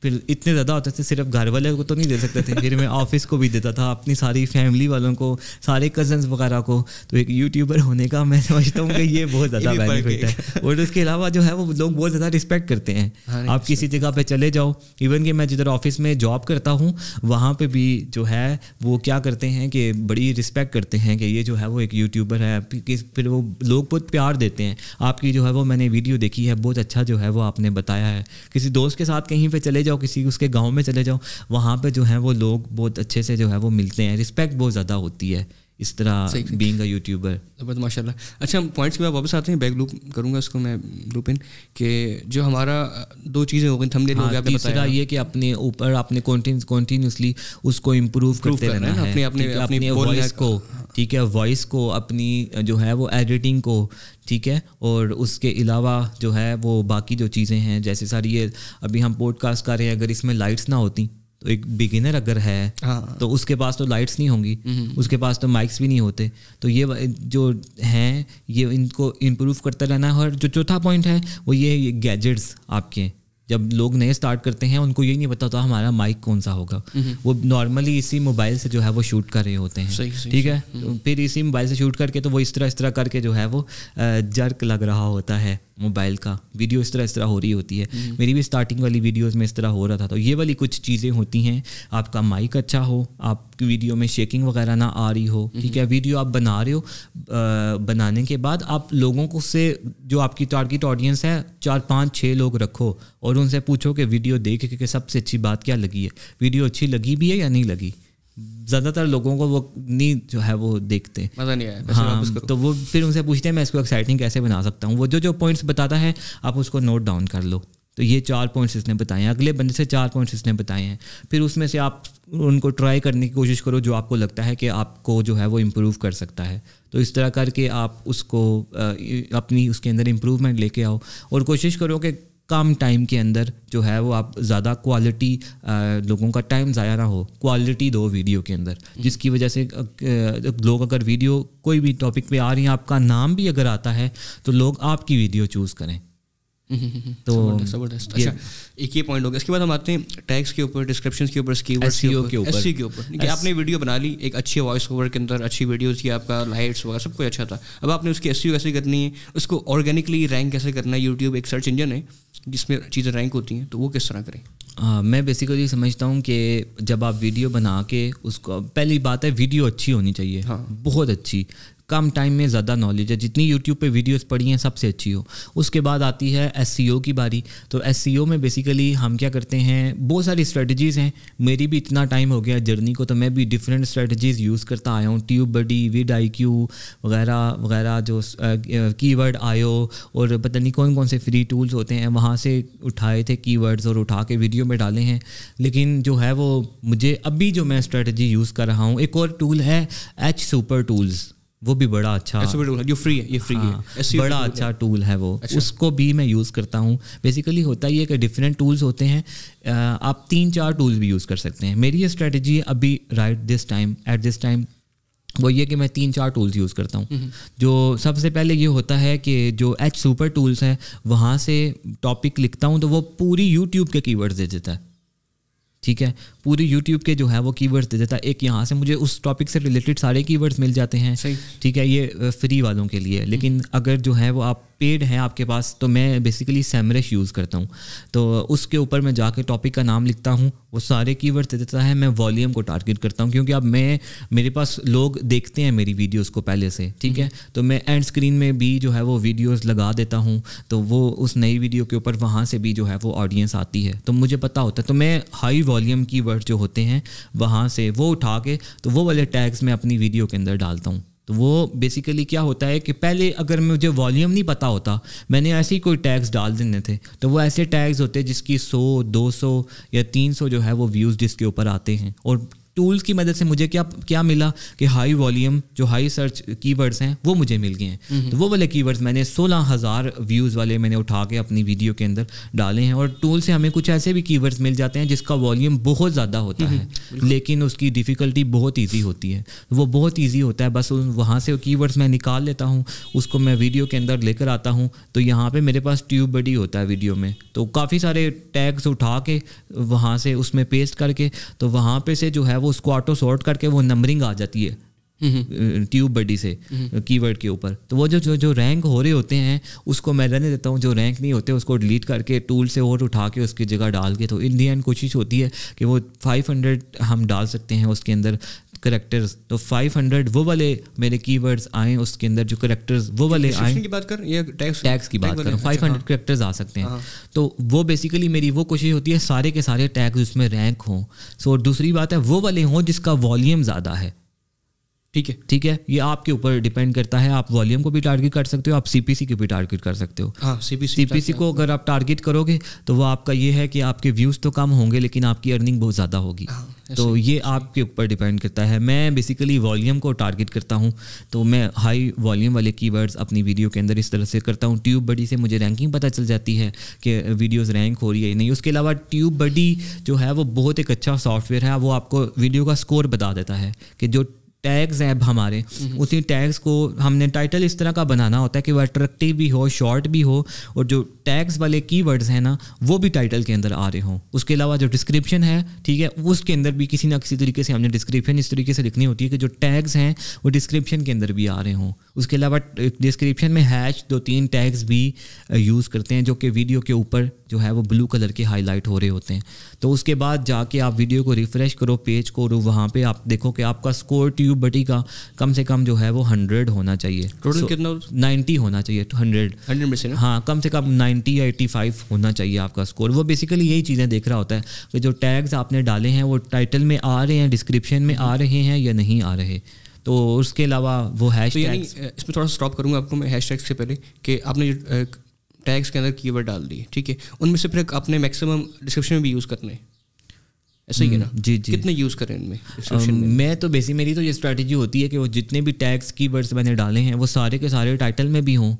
[SPEAKER 1] फिर इतने ज़्यादा होते थे सिर्फ घर वाले को तो नहीं दे सकते थे फिर मैं ऑफिस को भी देता था अपनी सारी फैमिली वालों को सारे कजन वगैरह को तो एक यूट्यूबर होने का मैं समझता हूँ कि ये बहुत ज़्यादा बेनिफिट है और उसके अलावा जो है वो लोग बहुत ज़्यादा रिस्पेक्ट करते हैं हाँ, आप किसी जगह पर चले जाओ इवन कि मैं जिधर ऑफिस में जॉब करता हूँ वहाँ पर भी जो है वो क्या करते हैं कि बड़ी रिस्पेक्ट करते हैं कि ये जो है वो एक यूट्यूबर है फिर वो लोग बहुत प्यार देते हैं आपकी जो है वो मैंने वीडियो देखी है बहुत अच्छा जो है वो आपने बताया है किसी दोस्त के साथ कहीं पर चले जाओ जाओ किसी उसके गाँव में चले जाओ वहाँ पर जो है वो लोग बहुत अच्छे से जो है वो मिलते हैं रिस्पेक्ट बहुत ज़्यादा होती है इस तरह बींग यूट्यूबर
[SPEAKER 2] जबरदस्त माशाल्लाह अच्छा हम पॉइंट्स में वापस आते हैं बैक लूप करूँगा इसको मैं लूप इन कि जो हमारा दो चीज़ें हो गई थम ले हो हाँ, ये कि अपने
[SPEAKER 1] ऊपर अपने कॉन्टीन्यूसली उसको इम्प्रूव करते रहना है अपने अपने अपने वॉइस को ठीक है वॉइस को अपनी जो है वो एडिटिंग को ठीक है और उसके अलावा जो है वो बाकी जो चीज़ें हैं जैसे सर ये अभी हम पॉडकास्ट कर रहे हैं अगर इसमें लाइट्स ना होती तो एक बिगिनर अगर है हाँ। तो उसके पास तो लाइट्स नहीं होंगी नहीं। हम्म, हम्म। उसके पास तो माइक्स भी नहीं होते तो ये जो हैं ये इनको इम्प्रूव करता रहना है और जो चौथा पॉइंट है वो ये गैजेट्स आपके जब लोग नए स्टार्ट करते हैं उनको ये नहीं पता होता हमारा माइक कौन सा होगा वो नॉर्मली इसी मोबाइल से जो है वो शूट कर रहे होते हैं ठीक है हम्म। फिर इसी मोबाइल से शूट करके तो वो इस तरह इस तरह करके जो है वो जर्क लग रहा होता है मोबाइल का वीडियो इस तरह इस तरह हो रही होती है हम्म। मेरी भी स्टार्टिंग वाली वीडियोज़ में इस तरह हो रहा था तो ये वाली कुछ चीज़ें होती हैं आपका माइक अच्छा हो आपकी वीडियो में शेकिंग वगैरह ना आ रही हो ठीक है वीडियो हम्म। आप बना रहे हो बनाने के बाद आप लोगों को से जो आपकी टारगेट ऑडियंस है चार पाँच छः लोग रखो और उनसे पूछो कि वीडियो देख के, सबसे अच्छी बात क्या लगी है वीडियो अच्छी लगी भी है या नहीं लगी ज़्यादातर लोगों को वो नहीं जो है वो देखते हैं मज़ा नहीं आया हाँ तो वो फिर उनसे पूछते हैं मैं इसको एक्साइटिंग कैसे बना सकता हूँ वो जो जो पॉइंट्स बताता है आप उसको नोट डाउन कर लो तो ये चार पॉइंट्स इसने बताए हैं अगले बंदे से चार पॉइंट्स इसने बताए हैं फिर उसमें से आप उनको ट्राई करने की कोशिश करो जो आपको लगता है कि आपको जो है वो इम्प्रूव कर सकता है तो इस तरह करके आप उसको अपनी उसके अंदर इम्प्रूवमेंट लेके आओ और कोशिश करो कि कम टाइम के अंदर जो है वो आप ज़्यादा क्वालिटी लोगों का टाइम ज़ाया ना हो क्वालिटी दो वीडियो के अंदर जिसकी वजह से लोग अगर वीडियो कोई भी टॉपिक पे आ रही हैं आपका नाम भी अगर आता है तो लोग आपकी वीडियो चूज़ करें तो जबरदस्त अच्छा
[SPEAKER 2] एक ये पॉइंट हो गया इसके बाद हम आते हैं टैग्स के ऊपर डिस्क्रिप्शन के ऊपर कीवर्ड्स के ऊपर एसईओ के ऊपर कि आपने वीडियो बना ली एक अच्छी वॉइस ओवर के अंदर अच्छी वीडियो की आपका लाइट्स वगैरह सब कुछ अच्छा था अब आपने उसकी एस कैसे करनी है उसको ऑर्गेनिकली रैंक कैसे करना है यूट्यूब एक सर्च इंजन है जिसमें चीज़ें रैंक होती हैं तो वो किस तरह
[SPEAKER 1] करें मैं बेसिकली समझता हूँ कि जब आप वीडियो बना के उसको पहली बात है वीडियो अच्छी होनी चाहिए हाँ बहुत अच्छी कम टाइम में ज़्यादा नॉलेज है जितनी यूट्यूब पे वीडियोस पड़ी हैं सबसे अच्छी हो उसके बाद आती है एस की बारी तो एस में बेसिकली हम क्या करते हैं बहुत सारी स्ट्रेटजीज़ हैं मेरी भी इतना टाइम हो गया जर्नी को तो मैं भी डिफरेंट स्ट्रेटजीज़ यूज़ करता आया हूँ ट्यूब बडी विड आई वगैरह वगैरह जो की वर्ड आयो और पता नहीं कौन कौन से फ्री टूल्स होते हैं वहाँ से उठाए थे की और उठा के वीडियो में डाले हैं लेकिन जो है वो मुझे अभी जो मैं स्ट्रेटजी यूज़ कर रहा हूँ एक और टूल है एच सुपर टूल्स वो भी बड़ा अच्छा
[SPEAKER 2] ये फ्री है ये फ्री हाँ, अच्छा है बड़ा अच्छा
[SPEAKER 1] टूल है वो अच्छा। उसको भी मैं यूज़ करता हूँ बेसिकली होता ही है कि डिफरेंट टूल्स होते हैं आप तीन चार टूल्स भी यूज़ कर सकते हैं मेरी ये स्ट्रेटजी अभी right this time at this time वो ये कि मैं तीन चार टूल्स यूज़ करता हूँ हम्म। जो सबसे पहले ये होता है कि जो एच सुपर टूल्स हैं वहाँ से टॉपिक लिखता हूँ तो वो पूरी यूट्यूब के कीवर्ड्स दे देता है ठीक है पूरी यूट्यूब के जो है वो कीवर्ड्स दे देता है एक यहाँ से मुझे उस टॉपिक से रिलेटेड सारे कीवर्ड्स मिल जाते हैं ठीक है ये फ्री वालों के लिए लेकिन अगर जो है वो आप पेड हैं आपके पास तो मैं बेसिकली सैमरेश यूज़ करता हूँ तो उसके ऊपर मैं जाके टॉपिक का नाम लिखता हूँ वो सारे कीवर्ड दे देता है मैं वॉल्यूम को टारगेट करता हूँ क्योंकि अब मैं मेरे पास लोग देखते हैं मेरी वीडियोस को पहले से ठीक है हम्म। तो मैं एंड स्क्रीन में भी जो है वो वीडियोस लगा देता हूँ तो वो उस नई वीडियो के ऊपर वहाँ से भी जो है वो ऑडियंस आती है तो मुझे पता होता है तो मैं हाई वॉल्यूम की जो होते हैं वहाँ से वो उठा के तो वो वाले टैग्स मैं अपनी वीडियो के अंदर डालता हूँ तो वो बेसिकली क्या होता है कि पहले अगर मुझे वॉल्यूम नहीं पता होता मैंने ऐसे ही कोई टैग्स डाल देने थे तो वो ऐसे टैग्स होते हैं जिसकी 100, 200 या 300 जो है वो व्यूज़ जिसके ऊपर आते हैं और टूल्स की मदद से मुझे क्या क्या मिला कि हाई वॉल्यूम जो हाई सर्च कीवर्ड्स हैं वो मुझे मिल गए हैं हम्म। तो वो वाले कीवर्ड्स मैंने सोलह हज़ार व्यूज़ वाले मैंने उठा के अपनी वीडियो के अंदर डाले हैं और टूल से हमें कुछ ऐसे भी कीवर्ड्स मिल जाते हैं जिसका वॉल्यूम बहुत ज़्यादा होता हम्म, है हम्म, लेकिन उसकी डिफ़िकल्टी बहुत ईजी होती है वो बहुत ईजी होता है बस वहाँ से कीवर्ड्स मैं निकाल लेता हूँ उसको मैं वीडियो के अंदर लेकर आता हूँ तो यहाँ पर मेरे पास ट्यूब बडी होता है वीडियो में तो काफ़ी सारे टैग्स उठा के वहाँ से उसमें पेस्ट करके तो वहाँ पर से जो है वो उसको ऑटो सॉर्ट करके वो नंबरिंग आ जाती है ट्यूब हम्म, बडी हम्म। से कीवर्ड हम्म। के ऊपर तो वो जो जो जो रैंक हो रहे होते हैं उसको मैं रहने देता हूँ जो रैंक नहीं होते उसको डिलीट करके टूल से और उठा के उसकी जगह डाल के तो इन दी एंड कोशिश होती है कि वो 500 हम डाल सकते हैं उसके अंदर करेक्टर्स तो 500 वो वाले मेरे कीवर्ड्स आए उसके अंदर जो करेक्टर्स वो वाले आए की बात कर ये टैक्स टैक्स की बात कर फाइव हंड्रेड करेक्टर्स आ सकते हैं हाँ। तो वो बेसिकली मेरी वो कोशिश होती है सारे के सारे टैग्स उसमें रैंक हों सो और दूसरी बात है वो वाले हों जिसका वॉल्यूम ज़्यादा है ठीक है ठीक है ये आपके ऊपर डिपेंड करता है आप वॉल्यूम को भी टारगेट कर सकते हो आप सीपीसी को भी टारगेट कर सकते हो हाँ, सीपीसी सीपीसी को अगर आप टारगेट करोगे तो वो आपका ये है कि आपके व्यूज़ तो कम होंगे लेकिन आपकी अर्निंग बहुत ज़्यादा होगी हाँ। तो ये आपके ऊपर डिपेंड करता है मैं बेसिकली वॉल्यूम को टारगेट करता हूँ तो मैं हाई वॉल्यूम वाले कीवर्ड्स अपनी वीडियो के अंदर इस तरह से करता हूँ ट्यूब बडी से मुझे रैंकिंग पता चल जाती है कि वीडियोस रैंक हो रही है नहीं उसके अलावा ट्यूब बडी जो है वो बहुत एक अच्छा सॉफ्टवेयर है वो आपको वीडियो का स्कोर बता देता है कि जो टैग्स हैं हमारे उसी टैग्स को हमने टाइटल इस तरह का बनाना होता है कि वो अट्रैक्टिव भी हो शॉर्ट भी हो और जो टैग्स वाले कीवर्ड्स हैं ना वो भी टाइटल के अंदर आ रहे हों उसके अलावा जो डिस्क्रिप्शन है ठीक है उसके अंदर भी किसी ना किसी तरीके से हमने डिस्क्रिप्शन इस तरीके से लिखनी होती है कि जो टैग्स हैं वो डिस्क्रिप्शन के अंदर भी आ रहे हों उसके अलावा डिस्क्रिप्शन में हैच दो तीन टैग्स भी यूज़ करते हैं जो कि वीडियो के ऊपर जो है वो ब्लू कलर के हाईलाइट हो रहे होते हैं तो उसके बाद जाके आप वीडियो को रिफ़्रेश करो पेज को और वहाँ पर आप देखो कि आपका स्कोर ट्यूब क्यूब बटी का कम से कम जो है वो हंड्रेड होना चाहिए टोटल so, कितना नाइन्टी होना चाहिए हंड्रेड तो हंड्रेड में से हाँ कम से कम नाइन्टी या एट्टी फाइव होना चाहिए आपका स्कोर वो बेसिकली यही चीज़ें देख रहा होता है कि जो टैग्स आपने डाले हैं वो टाइटल में आ रहे हैं डिस्क्रिप्शन में आ रहे हैं या नहीं आ रहे तो उसके अलावा वो हैश तो इसमें थोड़ा
[SPEAKER 2] स्टॉप करूँगा आपको मैं हैश से पहले कि आपने टैग्स के अंदर कीवर्ड डाल दिए ठीक है उनमें से फिर आपने मैक्सिमम डिस्क्रिप्शन में भी यूज़ करने ऐसा ही है हम्म, ना जी जी कितने
[SPEAKER 1] यूज़ करें इनमें मैं तो बेसिक मेरी तो ये स्ट्रैटेजी होती है कि वो जितने भी टैग्स की वर्ड्स मैंने डाले हैं वो सारे के सारे टाइटल में भी हों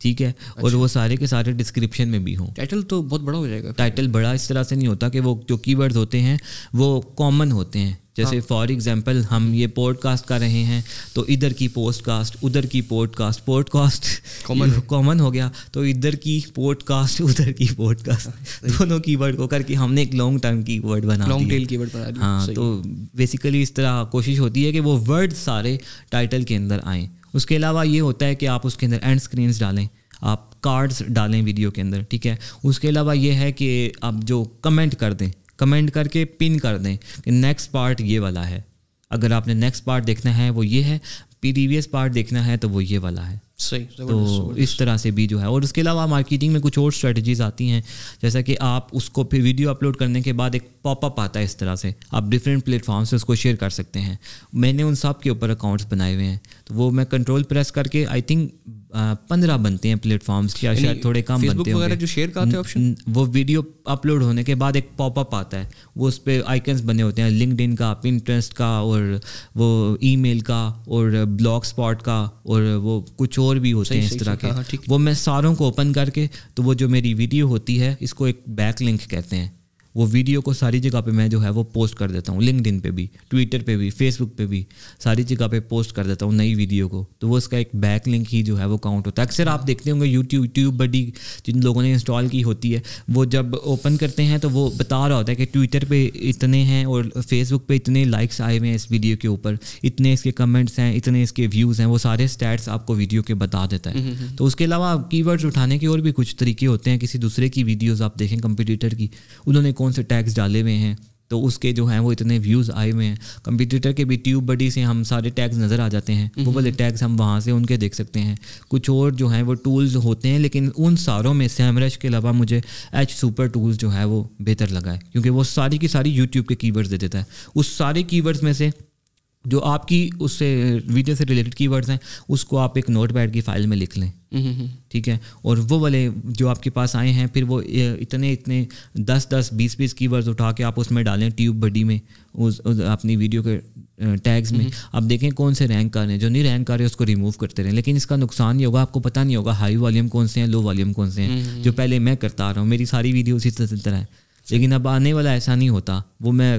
[SPEAKER 1] ठीक है अच्छा। और वो सारे के सारे डिस्क्रिप्शन में भी हों टाइटल तो बहुत बड़ा हो जाएगा टाइटल बड़ा इस तरह से नहीं होता कि वो जो कीवर्ड्स होते हैं वो कॉमन होते हैं जैसे फॉर हाँ। एग्जांपल हम ये पॉडकास्ट कर रहे हैं तो इधर की पोस्टकास्ट उधर की पॉडकास्ट पॉडकास्ट कॉमन कॉमन हो गया तो इधर की पॉडकास्ट उधर की पॉडकास्ट हाँ, दोनों कीवर्ड को करके हमने एक लॉन्ग टर्म वर्ड बना लॉन्ग टेल वर्ड बना हाँ तो बेसिकली इस तरह कोशिश होती है कि वो वर्ड सारे टाइटल के अंदर आएँ उसके अलावा ये होता है कि आप उसके अंदर एंड स्क्रीन डालें आप कार्ड्स डालें वीडियो के अंदर ठीक है उसके अलावा ये है कि आप जो कमेंट कर दें कमेंट करके पिन कर दें कि नेक्स्ट पार्ट ये वाला है अगर आपने नेक्स्ट पार्ट देखना है वो ये है प्रीवियस पार्ट देखना है तो वो ये वाला है सही तो इस तरह से भी जो है और उसके अलावा मार्केटिंग में कुछ और स्ट्रेटजीज आती हैं जैसा कि आप उसको फिर वीडियो अपलोड करने के बाद एक पॉपअप आता है इस तरह से आप डिफरेंट प्लेटफॉर्म से उसको शेयर कर सकते हैं मैंने उन सब के ऊपर अकाउंट्स बनाए हुए हैं तो वो मैं कंट्रोल प्रेस करके आई थिंक पंद्रह बनते हैं प्लेटफॉर्म्स या शायद थोड़े कम बनते हैं जो शेयर का ऑप्शन वो वीडियो अपलोड होने के बाद एक पॉपअप आता है वो उस पर आइकन्स बने होते हैं लिंकड का पिंट्रेस्ट का और वो ईमेल का और ब्लॉग स्पॉट का और वो कुछ और भी होते हैं इस तरह के हाँ, हाँ, वो मैं सारों को ओपन करके तो वो जो मेरी वीडियो होती है इसको एक बैक लिंक कहते हैं वो वीडियो को सारी जगह पे मैं जो है वो पोस्ट कर देता हूँ लिंकड पे भी ट्विटर पे भी फेसबुक पे भी सारी जगह पे पोस्ट कर देता हूँ नई वीडियो को तो वो इसका एक बैक लिंक ही जो है वो काउंट होता है अक्सर आप देखते होंगे यूट्यूब यूट्यूब बडी जिन लोगों ने इंस्टॉल की होती है वो जब ओपन करते हैं तो वो बता रहा होता है कि ट्विटर पर इतने हैं और फेसबुक पर इतने लाइक्स आए हुए हैं इस वीडियो के ऊपर इतने इसके कमेंट्स हैं इतने इसके व्यूज़ हैं वो सारे स्टैट्स आपको वीडियो के बता देता है हम्म, हम्म, हम्म। तो उसके अलावा कीवर्ड्स उठाने के और भी कुछ तरीके होते हैं किसी दूसरे की वीडियोज़ आप देखें कंपिटिटर की उन्होंने कौन से टैग्स डाले हुए हैं तो उसके जो हैं वो इतने व्यूज़ आए हुए हैं कंप्यूटर के भी ट्यूब बडी से हम सारे टैग्स नज़र आ जाते हैं वो वाले हम्म। टैग्स हम वहाँ से उनके देख सकते हैं कुछ और जो हैं वो टूल्स होते हैं लेकिन उन सारों में सैमरश के अलावा मुझे एच सुपर टूल्स जो है वो बेहतर लगा है क्योंकि वो सारी की सारी यूट्यूब के कीवर्ड्स दे देता है उस सारे कीवर्ड्स में से जो आपकी उससे वीडियो से रिलेटेड की हैं उसको आप एक नोट पैड की फाइल में लिख लें हम्म, हम्म, हम्म। ठीक है और वो वाले जो आपके पास आए हैं फिर वो इतने इतने दस दस बीस बीस वर्ड्स उठा के आप उसमें डालें ट्यूब बडी में उस, उस अपनी वीडियो के टैग्स में आप देखें कौन से रैंक कर रहे हैं जो नहीं रैंक कर रहे हैं उसको रिमूव करते रहें लेकिन इसका नुकसान ये होगा आपको पता नहीं होगा हाई वॉल्यूम कौन से हैं लो वॉल्यूम कौन से हैं जो पहले मैं करता आ रहा हूँ मेरी सारी वीडियो इसी तरह है लेकिन अब आने वाला ऐसा नहीं होता वो मैं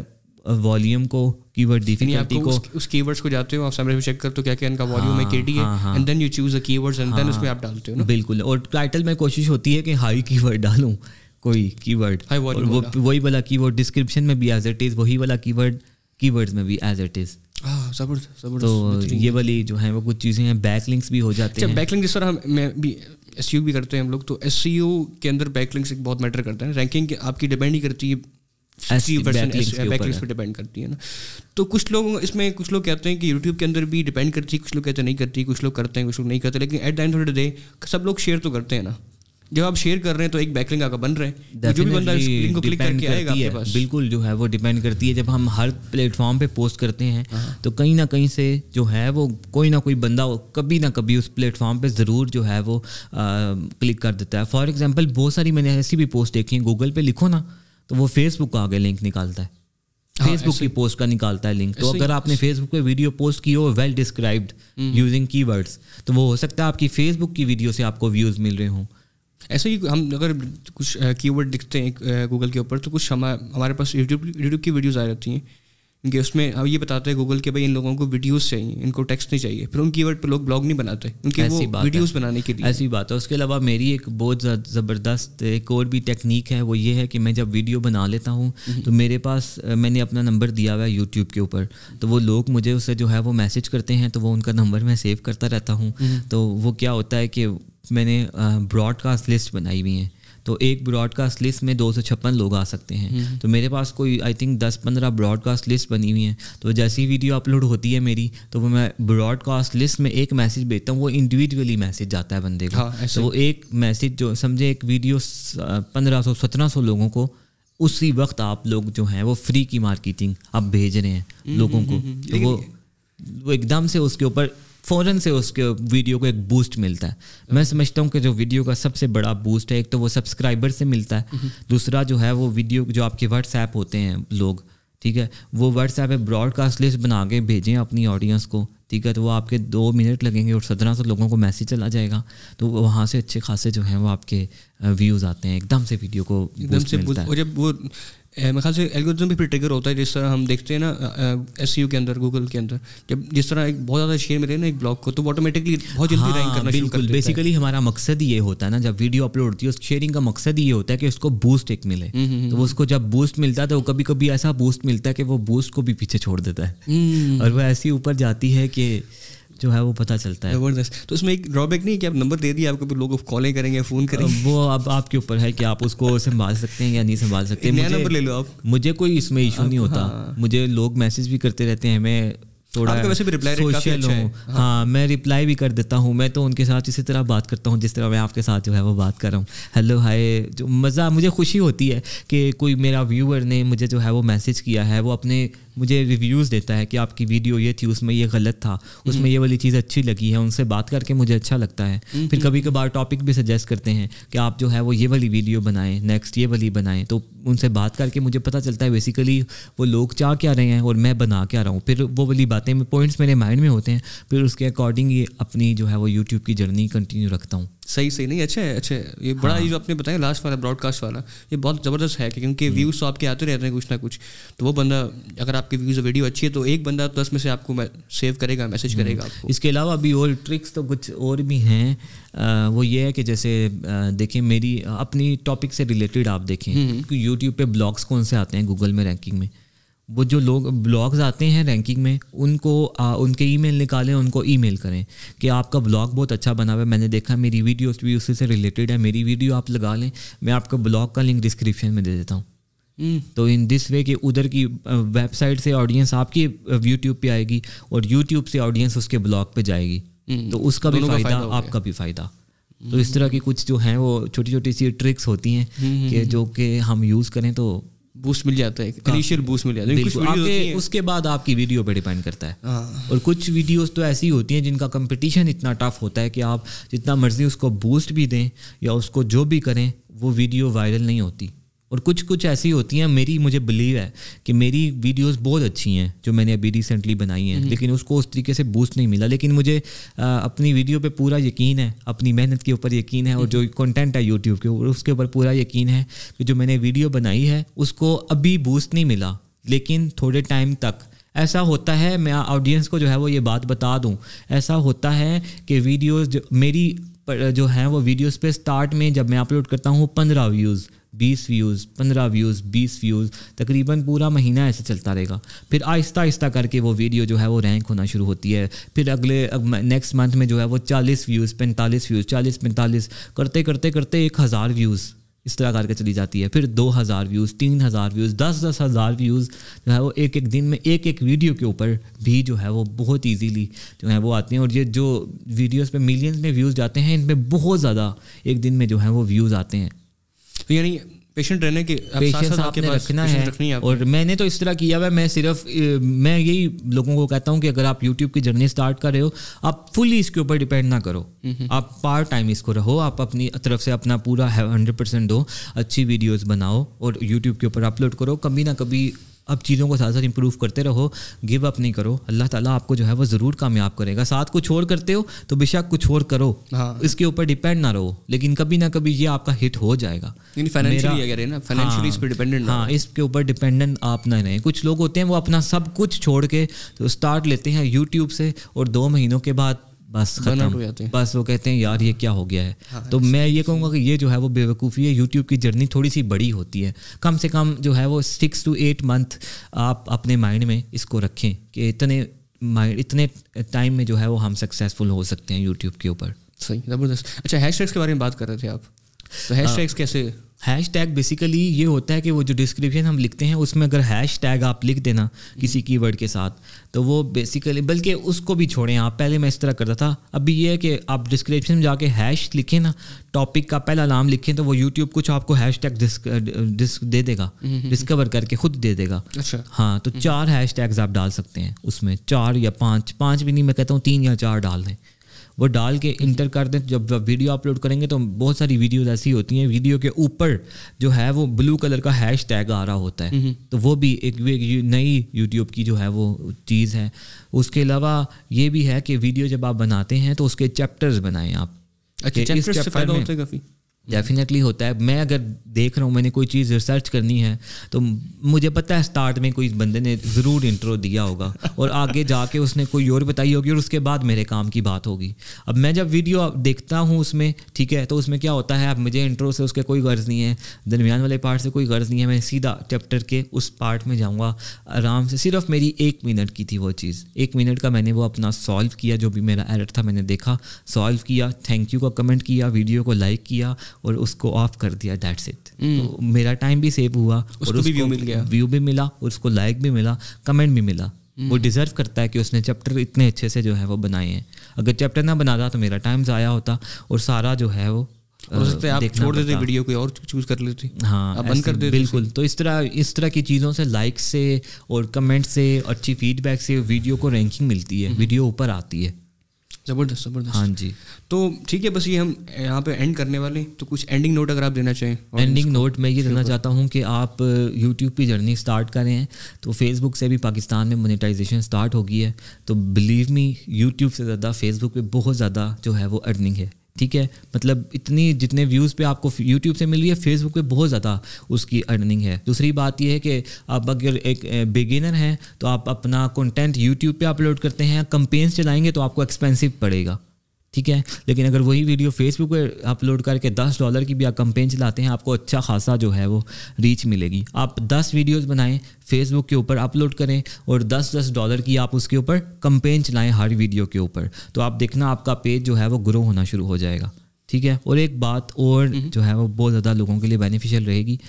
[SPEAKER 1] वॉल्यूम को कीवर्ड डिफिकल्टी को
[SPEAKER 2] उस, कीवर्ड्स को जाते हो आप समरी में चेक करते हो क्या क्या इनका वॉल्यूम है केडी हाँ, है and then you choose a keywords and then उसमें आप डालते हो ना
[SPEAKER 1] बिल्कुल और टाइटल में कोशिश होती है कि हाई कीवर्ड डालूं कोई कीवर्ड वो वही वाला कीवर्ड डिस्क्रिप्शन में भी एज इट इज वही वाला कीवर्ड कीवर्ड्स में भी एज इट इज तो ये वाली जो है वो कुछ चीज़ें हैं बैक लिंक्स भी हो जाते अच्छा, हैं बैक
[SPEAKER 2] लिंक जिस तरह मैं भी एस भी करते हैं हम लोग तो एस के अंदर बैक लिंक्स एक बहुत मैटर करता है रैंकिंग आपकी डिपेंड ही करती है डिपेंड करती है ना तो कुछ लोग इसमें कुछ लोग कहते हैं कि यूट्यूब के अंदर भी डिपेंड करती है कुछ लोग कहते हैं नहीं करती कुछ लोग करते हैं कुछ लोग नहीं करते लेकिन at the end of the day सब लोग शेयर तो करते हैं ना जब आप शेयर कर रहे हैं तो एक बैकलिंग आपका बन रहे जो भी बंदा इस लिंक को क्लिक करके आएगा पास
[SPEAKER 1] बिल्कुल जो है वो डिपेंड करती है जब हम हर प्लेटफॉर्म पे पोस्ट करते हैं हाँ। तो कहीं ना कहीं से जो है वो कोई ना कोई बंदा कभी ना कभी उस प्लेटफॉर्म पे ज़रूर जो है वो क्लिक कर देता है फॉर एग्जाम्पल बहुत सारी मैंने ऐसी भी पोस्ट देखी है गूगल पे लिखो ना तो वो फेसबुक का आगे लिंक निकालता है फेसबुक हाँ, की पोस्ट का निकालता है लिंक तो अगर आपने फेसबुक पे वीडियो पोस्ट की हो वेल डिस्क्राइब्ड यूजिंग कीवर्ड्स तो वो हो सकता है आपकी फेसबुक की वीडियो से आपको व्यूज़ मिल रहे हों
[SPEAKER 2] ऐसे ही हम अगर कुछ कीवर्ड दिखते हैं गूगल के ऊपर तो कुछ हमारे पास यूट्यूब यूट्यूब की वीडियोज़ आ जाती हैं कि उसमें अब ये बताते हैं गूगल के भाई इन लोगों को वीडियोस चाहिए इनको टेक्स्ट नहीं चाहिए फिर उन वर्ड पर लोग ब्लॉग नहीं बनाते उनके वो वीडियोस बनाने के लिए
[SPEAKER 1] ऐसी बात है उसके अलावा मेरी एक बहुत ज़बरदस्त एक और भी टेक्निक है वो ये है कि मैं जब वीडियो बना लेता हूँ हम्म। तो मेरे पास मैंने अपना नंबर दिया हुआ है यूट्यूब के ऊपर तो वो लोग मुझे उससे जो है वो मैसेज करते हैं तो वो उनका नंबर मैं सेव करता रहता हूँ हम्म। तो वो क्या होता है कि मैंने ब्रॉडकास्ट लिस्ट बनाई हुई है तो एक ब्रॉडकास्ट लिस्ट में दो लोग आ सकते हैं हम्म। तो मेरे पास कोई आई थिंक दस पंद्रह ब्रॉडकास्ट लिस्ट बनी हुई है तो जैसी वीडियो अपलोड होती है मेरी तो वो मैं ब्रॉडकास्ट लिस्ट में एक मैसेज भेजता हूँ वो इंडिविजुअली मैसेज जाता है बंदे का हाँ, तो वो एक मैसेज जो समझे एक वीडियो पंद्रह सौ सत्रह सौ लोगों को उसी वक्त आप लोग जो हैं वो फ्री की मार्केटिंग आप भेज रहे हैं हम्म, लोगों हम्म, को तो वो वो एकदम से उसके ऊपर फ़ौरन से उसके वीडियो को एक बूस्ट मिलता है मैं समझता हूँ कि जो वीडियो का सबसे बड़ा बूस्ट है एक तो वो सब्सक्राइबर से मिलता है दूसरा जो है वो वीडियो जो आपके व्हाट्सएप होते हैं लोग ठीक है वो व्हाट्सएप पे ब्रॉडकास्ट लिस्ट बना के भेजें अपनी ऑडियंस को ठीक है तो वो आपके दो मिनट लगेंगे और सत्रह सौ लोगों को मैसेज चला जाएगा तो वहाँ से अच्छे खासे जो हैं वो आपके व्यूज़ आते हैं एकदम से वीडियो को एकदम से और जब वो मेरे ख्याल से एल्गोरिज्म भी फिर ट्रिगर
[SPEAKER 2] होता है जिस तरह हम देखते हैं ना एस e के अंदर गूगल के अंदर जब जिस तरह एक बहुत ज़्यादा शेयर मिले ना
[SPEAKER 1] एक ब्लॉग को तो ऑटोमेटिकली बहुत जल्दी हाँ, रैंक करना शुरू कर हाँ, बेसिकली हमारा मकसद ये होता है ना जब वीडियो अपलोड होती है उस शेयरिंग का मकसद ये होता है कि उसको बूस्ट एक मिले हम्म, हम्म, तो हम्म। उसको जब बूस्ट मिलता है तो कभी कभी ऐसा बूस्ट मिलता है कि वो बूस्ट को भी पीछे छोड़ देता है और वह ऐसी ऊपर जाती है कि जो है वो पता चलता है ज़बरदस्त तो उसमें एक ड्रॉबैक नहीं कि आप नंबर दे दिए आपको लोग कॉलें करेंगे फ़ोन करेंगे वो अब आपके ऊपर है कि आप उसको संभाल सकते हैं या नहीं संभाल सकते नंबर ले लो आप मुझे कोई इसमें इशू नहीं होता हाँ। मुझे लोग मैसेज भी करते रहते हैं हमें थोड़ा आपका वैसे भी रिप्लाई रेट काफी अच्छा है हाँ, हाँ मैं रिप्लाई भी कर देता हूँ मैं तो उनके साथ इसी तरह बात करता हूँ जिस तरह मैं आपके साथ जो है वो बात कर रहा हूँ हेलो हाय जो मज़ा मुझे खुशी होती है कि कोई मेरा व्यूअर ने मुझे जो है वो मैसेज किया है वो अपने मुझे रिव्यूज़ देता है कि आपकी वीडियो ये थी उसमें ये गलत था उसमें हम्म। ये वाली चीज़ अच्छी लगी है उनसे बात करके मुझे अच्छा लगता है हम्म, फिर हम्म। कभी कभार टॉपिक भी सजेस्ट करते हैं कि आप जो है वो ये वाली वीडियो बनाएं नेक्स्ट ये वाली बनाएं तो उनसे बात करके मुझे पता चलता है बेसिकली वो लोग चाह क्या रहे हैं और मैं बना क्या रहा हूँ फिर वो वाली बात आते हैं पॉइंट्स मेरे माइंड में होते हैं फिर उसके अकॉर्डिंग ये अपनी जो है वो यूट्यूब की जर्नी कंटिन्यू रखता हूँ
[SPEAKER 2] सही सही नहीं अच्छा है अच्छा है ये बड़ा हाँ। ये जो आपने बताया लास्ट वाला ब्रॉडकास्ट वाला ये बहुत ज़बरदस्त है क्योंकि व्यूज़ हम्म। तो आपके आते रहते हैं कुछ ना कुछ तो वो बंदा अगर आपकी व्यूज़ वीडियो अच्छी है तो एक बंदा दस में से आपको सेव करेगा मैसेज हम्म। करेगा आपको इसके
[SPEAKER 1] अलावा अभी और ट्रिक्स तो कुछ और भी हैं वो ये है कि जैसे देखें मेरी अपनी टॉपिक से रिलेटेड आप देखें यूट्यूब पर ब्लॉग्स कौन से आते हैं गूगल में रैंकिंग में वो जो लोग ब्लॉग्स आते हैं रैंकिंग में उनको आ, उनके ईमेल निकालें उनको ईमेल करें कि आपका ब्लॉग बहुत अच्छा बना हुआ है मैंने देखा मेरी वीडियो भी उसी से रिलेटेड है मेरी वीडियो आप लगा लें मैं आपका ब्लॉग का लिंक डिस्क्रिप्शन में दे देता हूँ हम्म। तो इन दिस वे कि उधर की वेबसाइट से ऑडियंस आपकी यूट्यूब पे आएगी और यूट्यूब से ऑडियंस उसके ब्लॉग पे जाएगी हम्म। तो उसका भी फायदा आपका भी फायदा तो इस हम्म। तरह की कुछ जो हैं वो छोटी छोटी सी ट्रिक्स होती हैं कि जो कि हम यूज़ करें तो बूस्ट मिल जाता है इनिशियल बूस्ट हाँ। मिल जाता है कुछ आपके उसके बाद आपकी वीडियो पे डिपेंड करता है हाँ। और कुछ वीडियोस तो ऐसी होती हैं जिनका कंपटीशन इतना टफ होता है कि आप जितना मर्जी उसको बूस्ट भी दें या उसको जो भी करें वो वीडियो वायरल नहीं होती और कुछ कुछ ऐसी होती हैं मेरी मुझे बिलीव है कि मेरी वीडियोस बहुत अच्छी हैं जो मैंने अभी रिसेंटली बनाई हैं हम्म। लेकिन उसको उस तरीके से बूस्ट नहीं मिला लेकिन मुझे आ, अपनी वीडियो पे पूरा यकीन है अपनी मेहनत के ऊपर यकीन है और जो कंटेंट हम्म। है यूट्यूब के ऊपर उसके ऊपर पूरा यकीन है कि जो मैंने वीडियो बनाई है उसको अभी बूस्ट नहीं मिला लेकिन थोड़े टाइम तक ऐसा होता है मैं ऑडियंस को जो है वो ये बात बता दूं ऐसा होता है कि वीडियोस जो मेरी जो है वो वीडियोस पे स्टार्ट में जब मैं अपलोड करता हूँ पंद्रह व्यूज़ बीस व्यूज़ पंद्रह व्यूज़ बीस व्यूज़ तकरीबन पूरा महीना ऐसे चलता रहेगा फिर आहिस्ता आहिस्ता करके वो वीडियो जो है वो रैंक होना शुरू होती है फिर अगले नेक्स्ट मंथ में जो है वो चालीस व्यूज़ पैंतालीस व्यूज़ चालीस पैंतालीस करते करते करते एक हज़ार व्यूज़ इस तरह करके चली जाती है फिर दो हज़ार व्यूज़ तीन हज़ार व्यूज़ दस दस हज़ार व्यूज़ जो है वो एक एक दिन में एक एक वीडियो के ऊपर भी जो है वो बहुत इजीली जो है वो आते हैं और ये जो वीडियोस पे मिलियंस में व्यूज़ जाते हैं इनमें बहुत ज़्यादा एक दिन में जो है वो व्यूज़ आते हैं तो यानी पेशेंट रहने के आपके पास रखना है रखनी है और मैंने तो इस तरह किया हुआ मैं सिर्फ मैं यही लोगों को कहता हूँ कि अगर आप यूट्यूब की जर्नी स्टार्ट कर रहे हो आप फुली इसके ऊपर डिपेंड ना करो आप पार्ट टाइम इसको रहो आप अपनी तरफ से अपना पूरा हंड्रेड परसेंट दो अच्छी वीडियोज़ बनाओ और यूट्यूब के ऊपर अपलोड करो कभी ना कभी अब चीज़ों को साथ साथ इम्प्रूव करते रहो गिव अप नहीं करो अल्लाह ताला आपको जो है वो ज़रूर कामयाब करेगा साथ कुछ और करते हो तो बेशक कुछ और करो हाँ। इसके ऊपर डिपेंड ना रहो लेकिन कभी ना कभी ये आपका हिट हो जाएगा फाइनेंशियली हाँ, हाँ इसके ऊपर डिपेंडेंट आप ना रहें कुछ लोग होते हैं वो अपना सब कुछ छोड़ के तो स्टार्ट लेते हैं यूट्यूब से और दो महीनों के बाद बस खत्म तो। बस वो कहते हैं यार ये क्या हो गया है हाँ, तो अच्छा। मैं ये कहूँगा कि ये जो है वो बेवकूफ़ी है यूट्यूब की जर्नी थोड़ी सी बड़ी होती है कम से कम जो है वो सिक्स टू एट मंथ आप अपने माइंड में इसको रखें कि इतने माइंड इतने टाइम में जो है वो हम सक्सेसफुल हो सकते हैं यूट्यूब के ऊपर सही ज़बरदस्त अच्छा हैश के बारे में बात कर रहे थे आप तो हैश हाँ। कैसे हैश टैग बेसिकली ये होता है कि वो जो डिस्क्रिप्शन हम लिखते हैं उसमें अगर हैश टैग आप लिख देना किसी की वर्ड के साथ तो वो बेसिकली बल्कि उसको भी छोड़ें आप पहले मैं इस तरह करता था अभी ये है कि आप डिस्क्रिप्शन में जाके हैश लिखें ना टॉपिक का पहला नाम लिखें तो वो यूट्यूब कुछ आपको हैश टैग दे देगा डिस्कवर करके खुद दे देगा अच्छा हाँ तो हम्म। चार हैश टैग्स आप डाल सकते हैं उसमें चार या पाँच पाँच भी नहीं मैं कहता हूँ तीन या चार डाल दें वो डाल के इंटर कर दें जब वीडियो अपलोड करेंगे तो बहुत सारी वीडियोज़ ऐसी होती हैं वीडियो के ऊपर जो है वो ब्लू कलर का हैश टैग आ रहा होता है हम्म। तो वो भी एक, नई यूट्यूब की जो है वो चीज़ है उसके अलावा ये भी है कि वीडियो जब आप बनाते हैं तो उसके चैप्टर्स बनाएं आप अच्छा डेफिनेटली होता है मैं अगर देख रहा हूँ मैंने कोई चीज़ रिसर्च करनी है तो मुझे पता है स्टार्ट में कोई बंदे ने ज़रूर इंट्रो दिया होगा और आगे जाके उसने कोई और बताई होगी और उसके बाद मेरे काम की बात होगी अब मैं जब वीडियो देखता हूँ उसमें ठीक है तो उसमें क्या होता है अब मुझे इंट्रो से उसके कोई गर्ज़ नहीं है दरमियान वाले पार्ट से कोई गर्ज़ नहीं है मैं सीधा चैप्टर के उस पार्ट में जाऊँगा आराम से सिर्फ मेरी एक मिनट की थी वो चीज़ एक मिनट का मैंने वो अपना सॉल्व किया जो भी मेरा एरर था मैंने देखा सॉल्व किया थैंक यू का कमेंट किया वीडियो को लाइक किया और उसको ऑफ कर दिया दैट्स इट hmm. तो मेरा टाइम भी सेव हुआ और उसको व्यू मिल गया व्यू भी मिला और उसको लाइक भी मिला कमेंट भी मिला hmm. वो डिज़र्व करता है कि उसने चैप्टर इतने अच्छे से जो है वो बनाए हैं अगर चैप्टर ना बनाता तो मेरा टाइम ज़ाया होता और सारा जो है वो आप छोड़ देते वीडियो कोई और चूज कर लेते हाँ आप बंद कर देते बिल्कुल तो इस तरह इस तरह की चीज़ों से लाइक से और कमेंट से अच्छी फीडबैक से वीडियो को रैंकिंग मिलती है वीडियो hmm. ऊपर आती है
[SPEAKER 2] ज़बरदस्त ज़बरदस्त हाँ जी तो ठीक है बस ये हम यहाँ पे एंड करने वाले हैं तो कुछ एंडिंग नोट अगर आप
[SPEAKER 1] देना चाहें एंडिंग नोट मैं ये देना चाहता हूँ कि आप यूट्यूब की जर्नी स्टार्ट करें तो फेसबुक से भी पाकिस्तान में मोनेटाइजेशन स्टार्ट होगी है तो बिलीव मी यूट्यूब से ज़्यादा फेसबुक पे बहुत ज़्यादा जो है वो अर्निंग है ठीक है मतलब इतनी जितने व्यूज़ पे आपको यूट्यूब से मिल रही है फेसबुक पे बहुत ज़्यादा उसकी अर्निंग है दूसरी बात यह है कि आप अगर एक बिगिनर हैं तो आप अपना कंटेंट यूट्यूब पे अपलोड करते हैं कंपेन्स चलाएंगे तो आपको एक्सपेंसिव पड़ेगा ठीक है लेकिन अगर वही वीडियो फेसबुक पर अपलोड करके दस डॉलर की भी आप कंपेन चलाते हैं आपको अच्छा खासा जो है वो रीच मिलेगी आप दस वीडियोज़ बनाएँ फेसबुक के ऊपर अपलोड करें और दस दस डॉलर की आप उसके ऊपर कंपेन चलाएँ हर वीडियो के ऊपर तो आप देखना आपका पेज जो है वो ग्रो होना शुरू हो जाएगा ठीक है और एक बात और हम्म। जो है वो बहुत ज़्यादा लोगों के लिए बेनिफिशियल रहेगी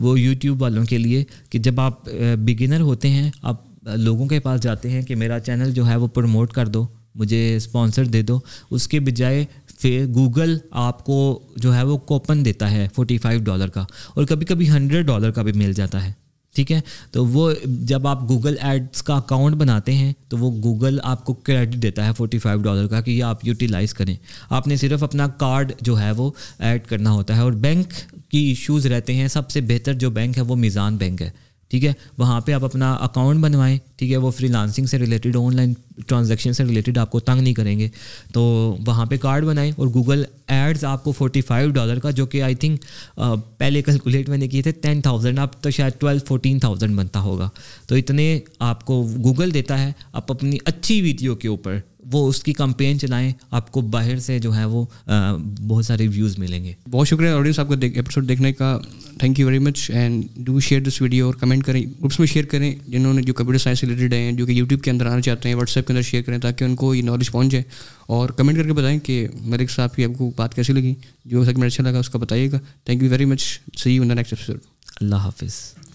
[SPEAKER 1] वो यूट्यूब वालों के लिए कि जब आप बिगिनर होते हैं आप लोगों के पास जाते हैं कि मेरा चैनल जो है वो प्रमोट कर दो मुझे स्पॉन्सर दे दो उसके बजाय फिर गूगल आपको जो है वो कोपन देता है फोर्टी फाइव डॉलर का और कभी कभी हंड्रेड डॉलर का भी मिल जाता है ठीक है तो वो जब आप गूगल एड्स का अकाउंट बनाते हैं तो वो गूगल आपको क्रेडिट देता है फोर्टी फाइव डॉलर का कि ये आप यूटिलाइज़ करें आपने सिर्फ अपना कार्ड जो है वो ऐड करना होता है और बैंक की इश्यूज़ रहते हैं सबसे बेहतर जो बैंक है वो मिज़ान बैंक है ठीक है वहाँ पे आप अपना अकाउंट बनवाएं ठीक है वो फ्री से रिलेटेड ऑनलाइन ट्रांजेक्शन से रिलेटेड आपको तंग नहीं करेंगे तो वहाँ पे कार्ड बनाएं और गूगल एड्स आपको 45 डॉलर का जो कि आई थिंक पहले कैलकुलेट मैंने किए थे 10,000 आप तो शायद 12 14,000 बनता होगा तो इतने आपको गूगल देता है आप अपनी अच्छी वीडियो के ऊपर वो उसकी कंपेन चलाएं आपको बाहर से जो है वो बहुत सारे व्यूज़ मिलेंगे बहुत शुक्रिया ऑडियंस आपका देख,
[SPEAKER 2] एपिसोड देखने का thank you very much and do share this video और कमेंट करें ग्रुप्स में शेयर करें जिन्होंने जो कंप्यूटर साइंस रिलेटेड हैं जो कि यूट्यूब के अंदर आना चाहते हैं व्हाट्सएप के अंदर शेयर करें ताकि उनको ये नॉलेज पहुँच जाए और कमेंट करके बताएं कि मेरे साहब की आपको बात कैसी लगी जो सब सेगमेंट अच्छा लगा उसका बताइएगा thank you very much see you in the next episode
[SPEAKER 1] अल्लाह हाफिज़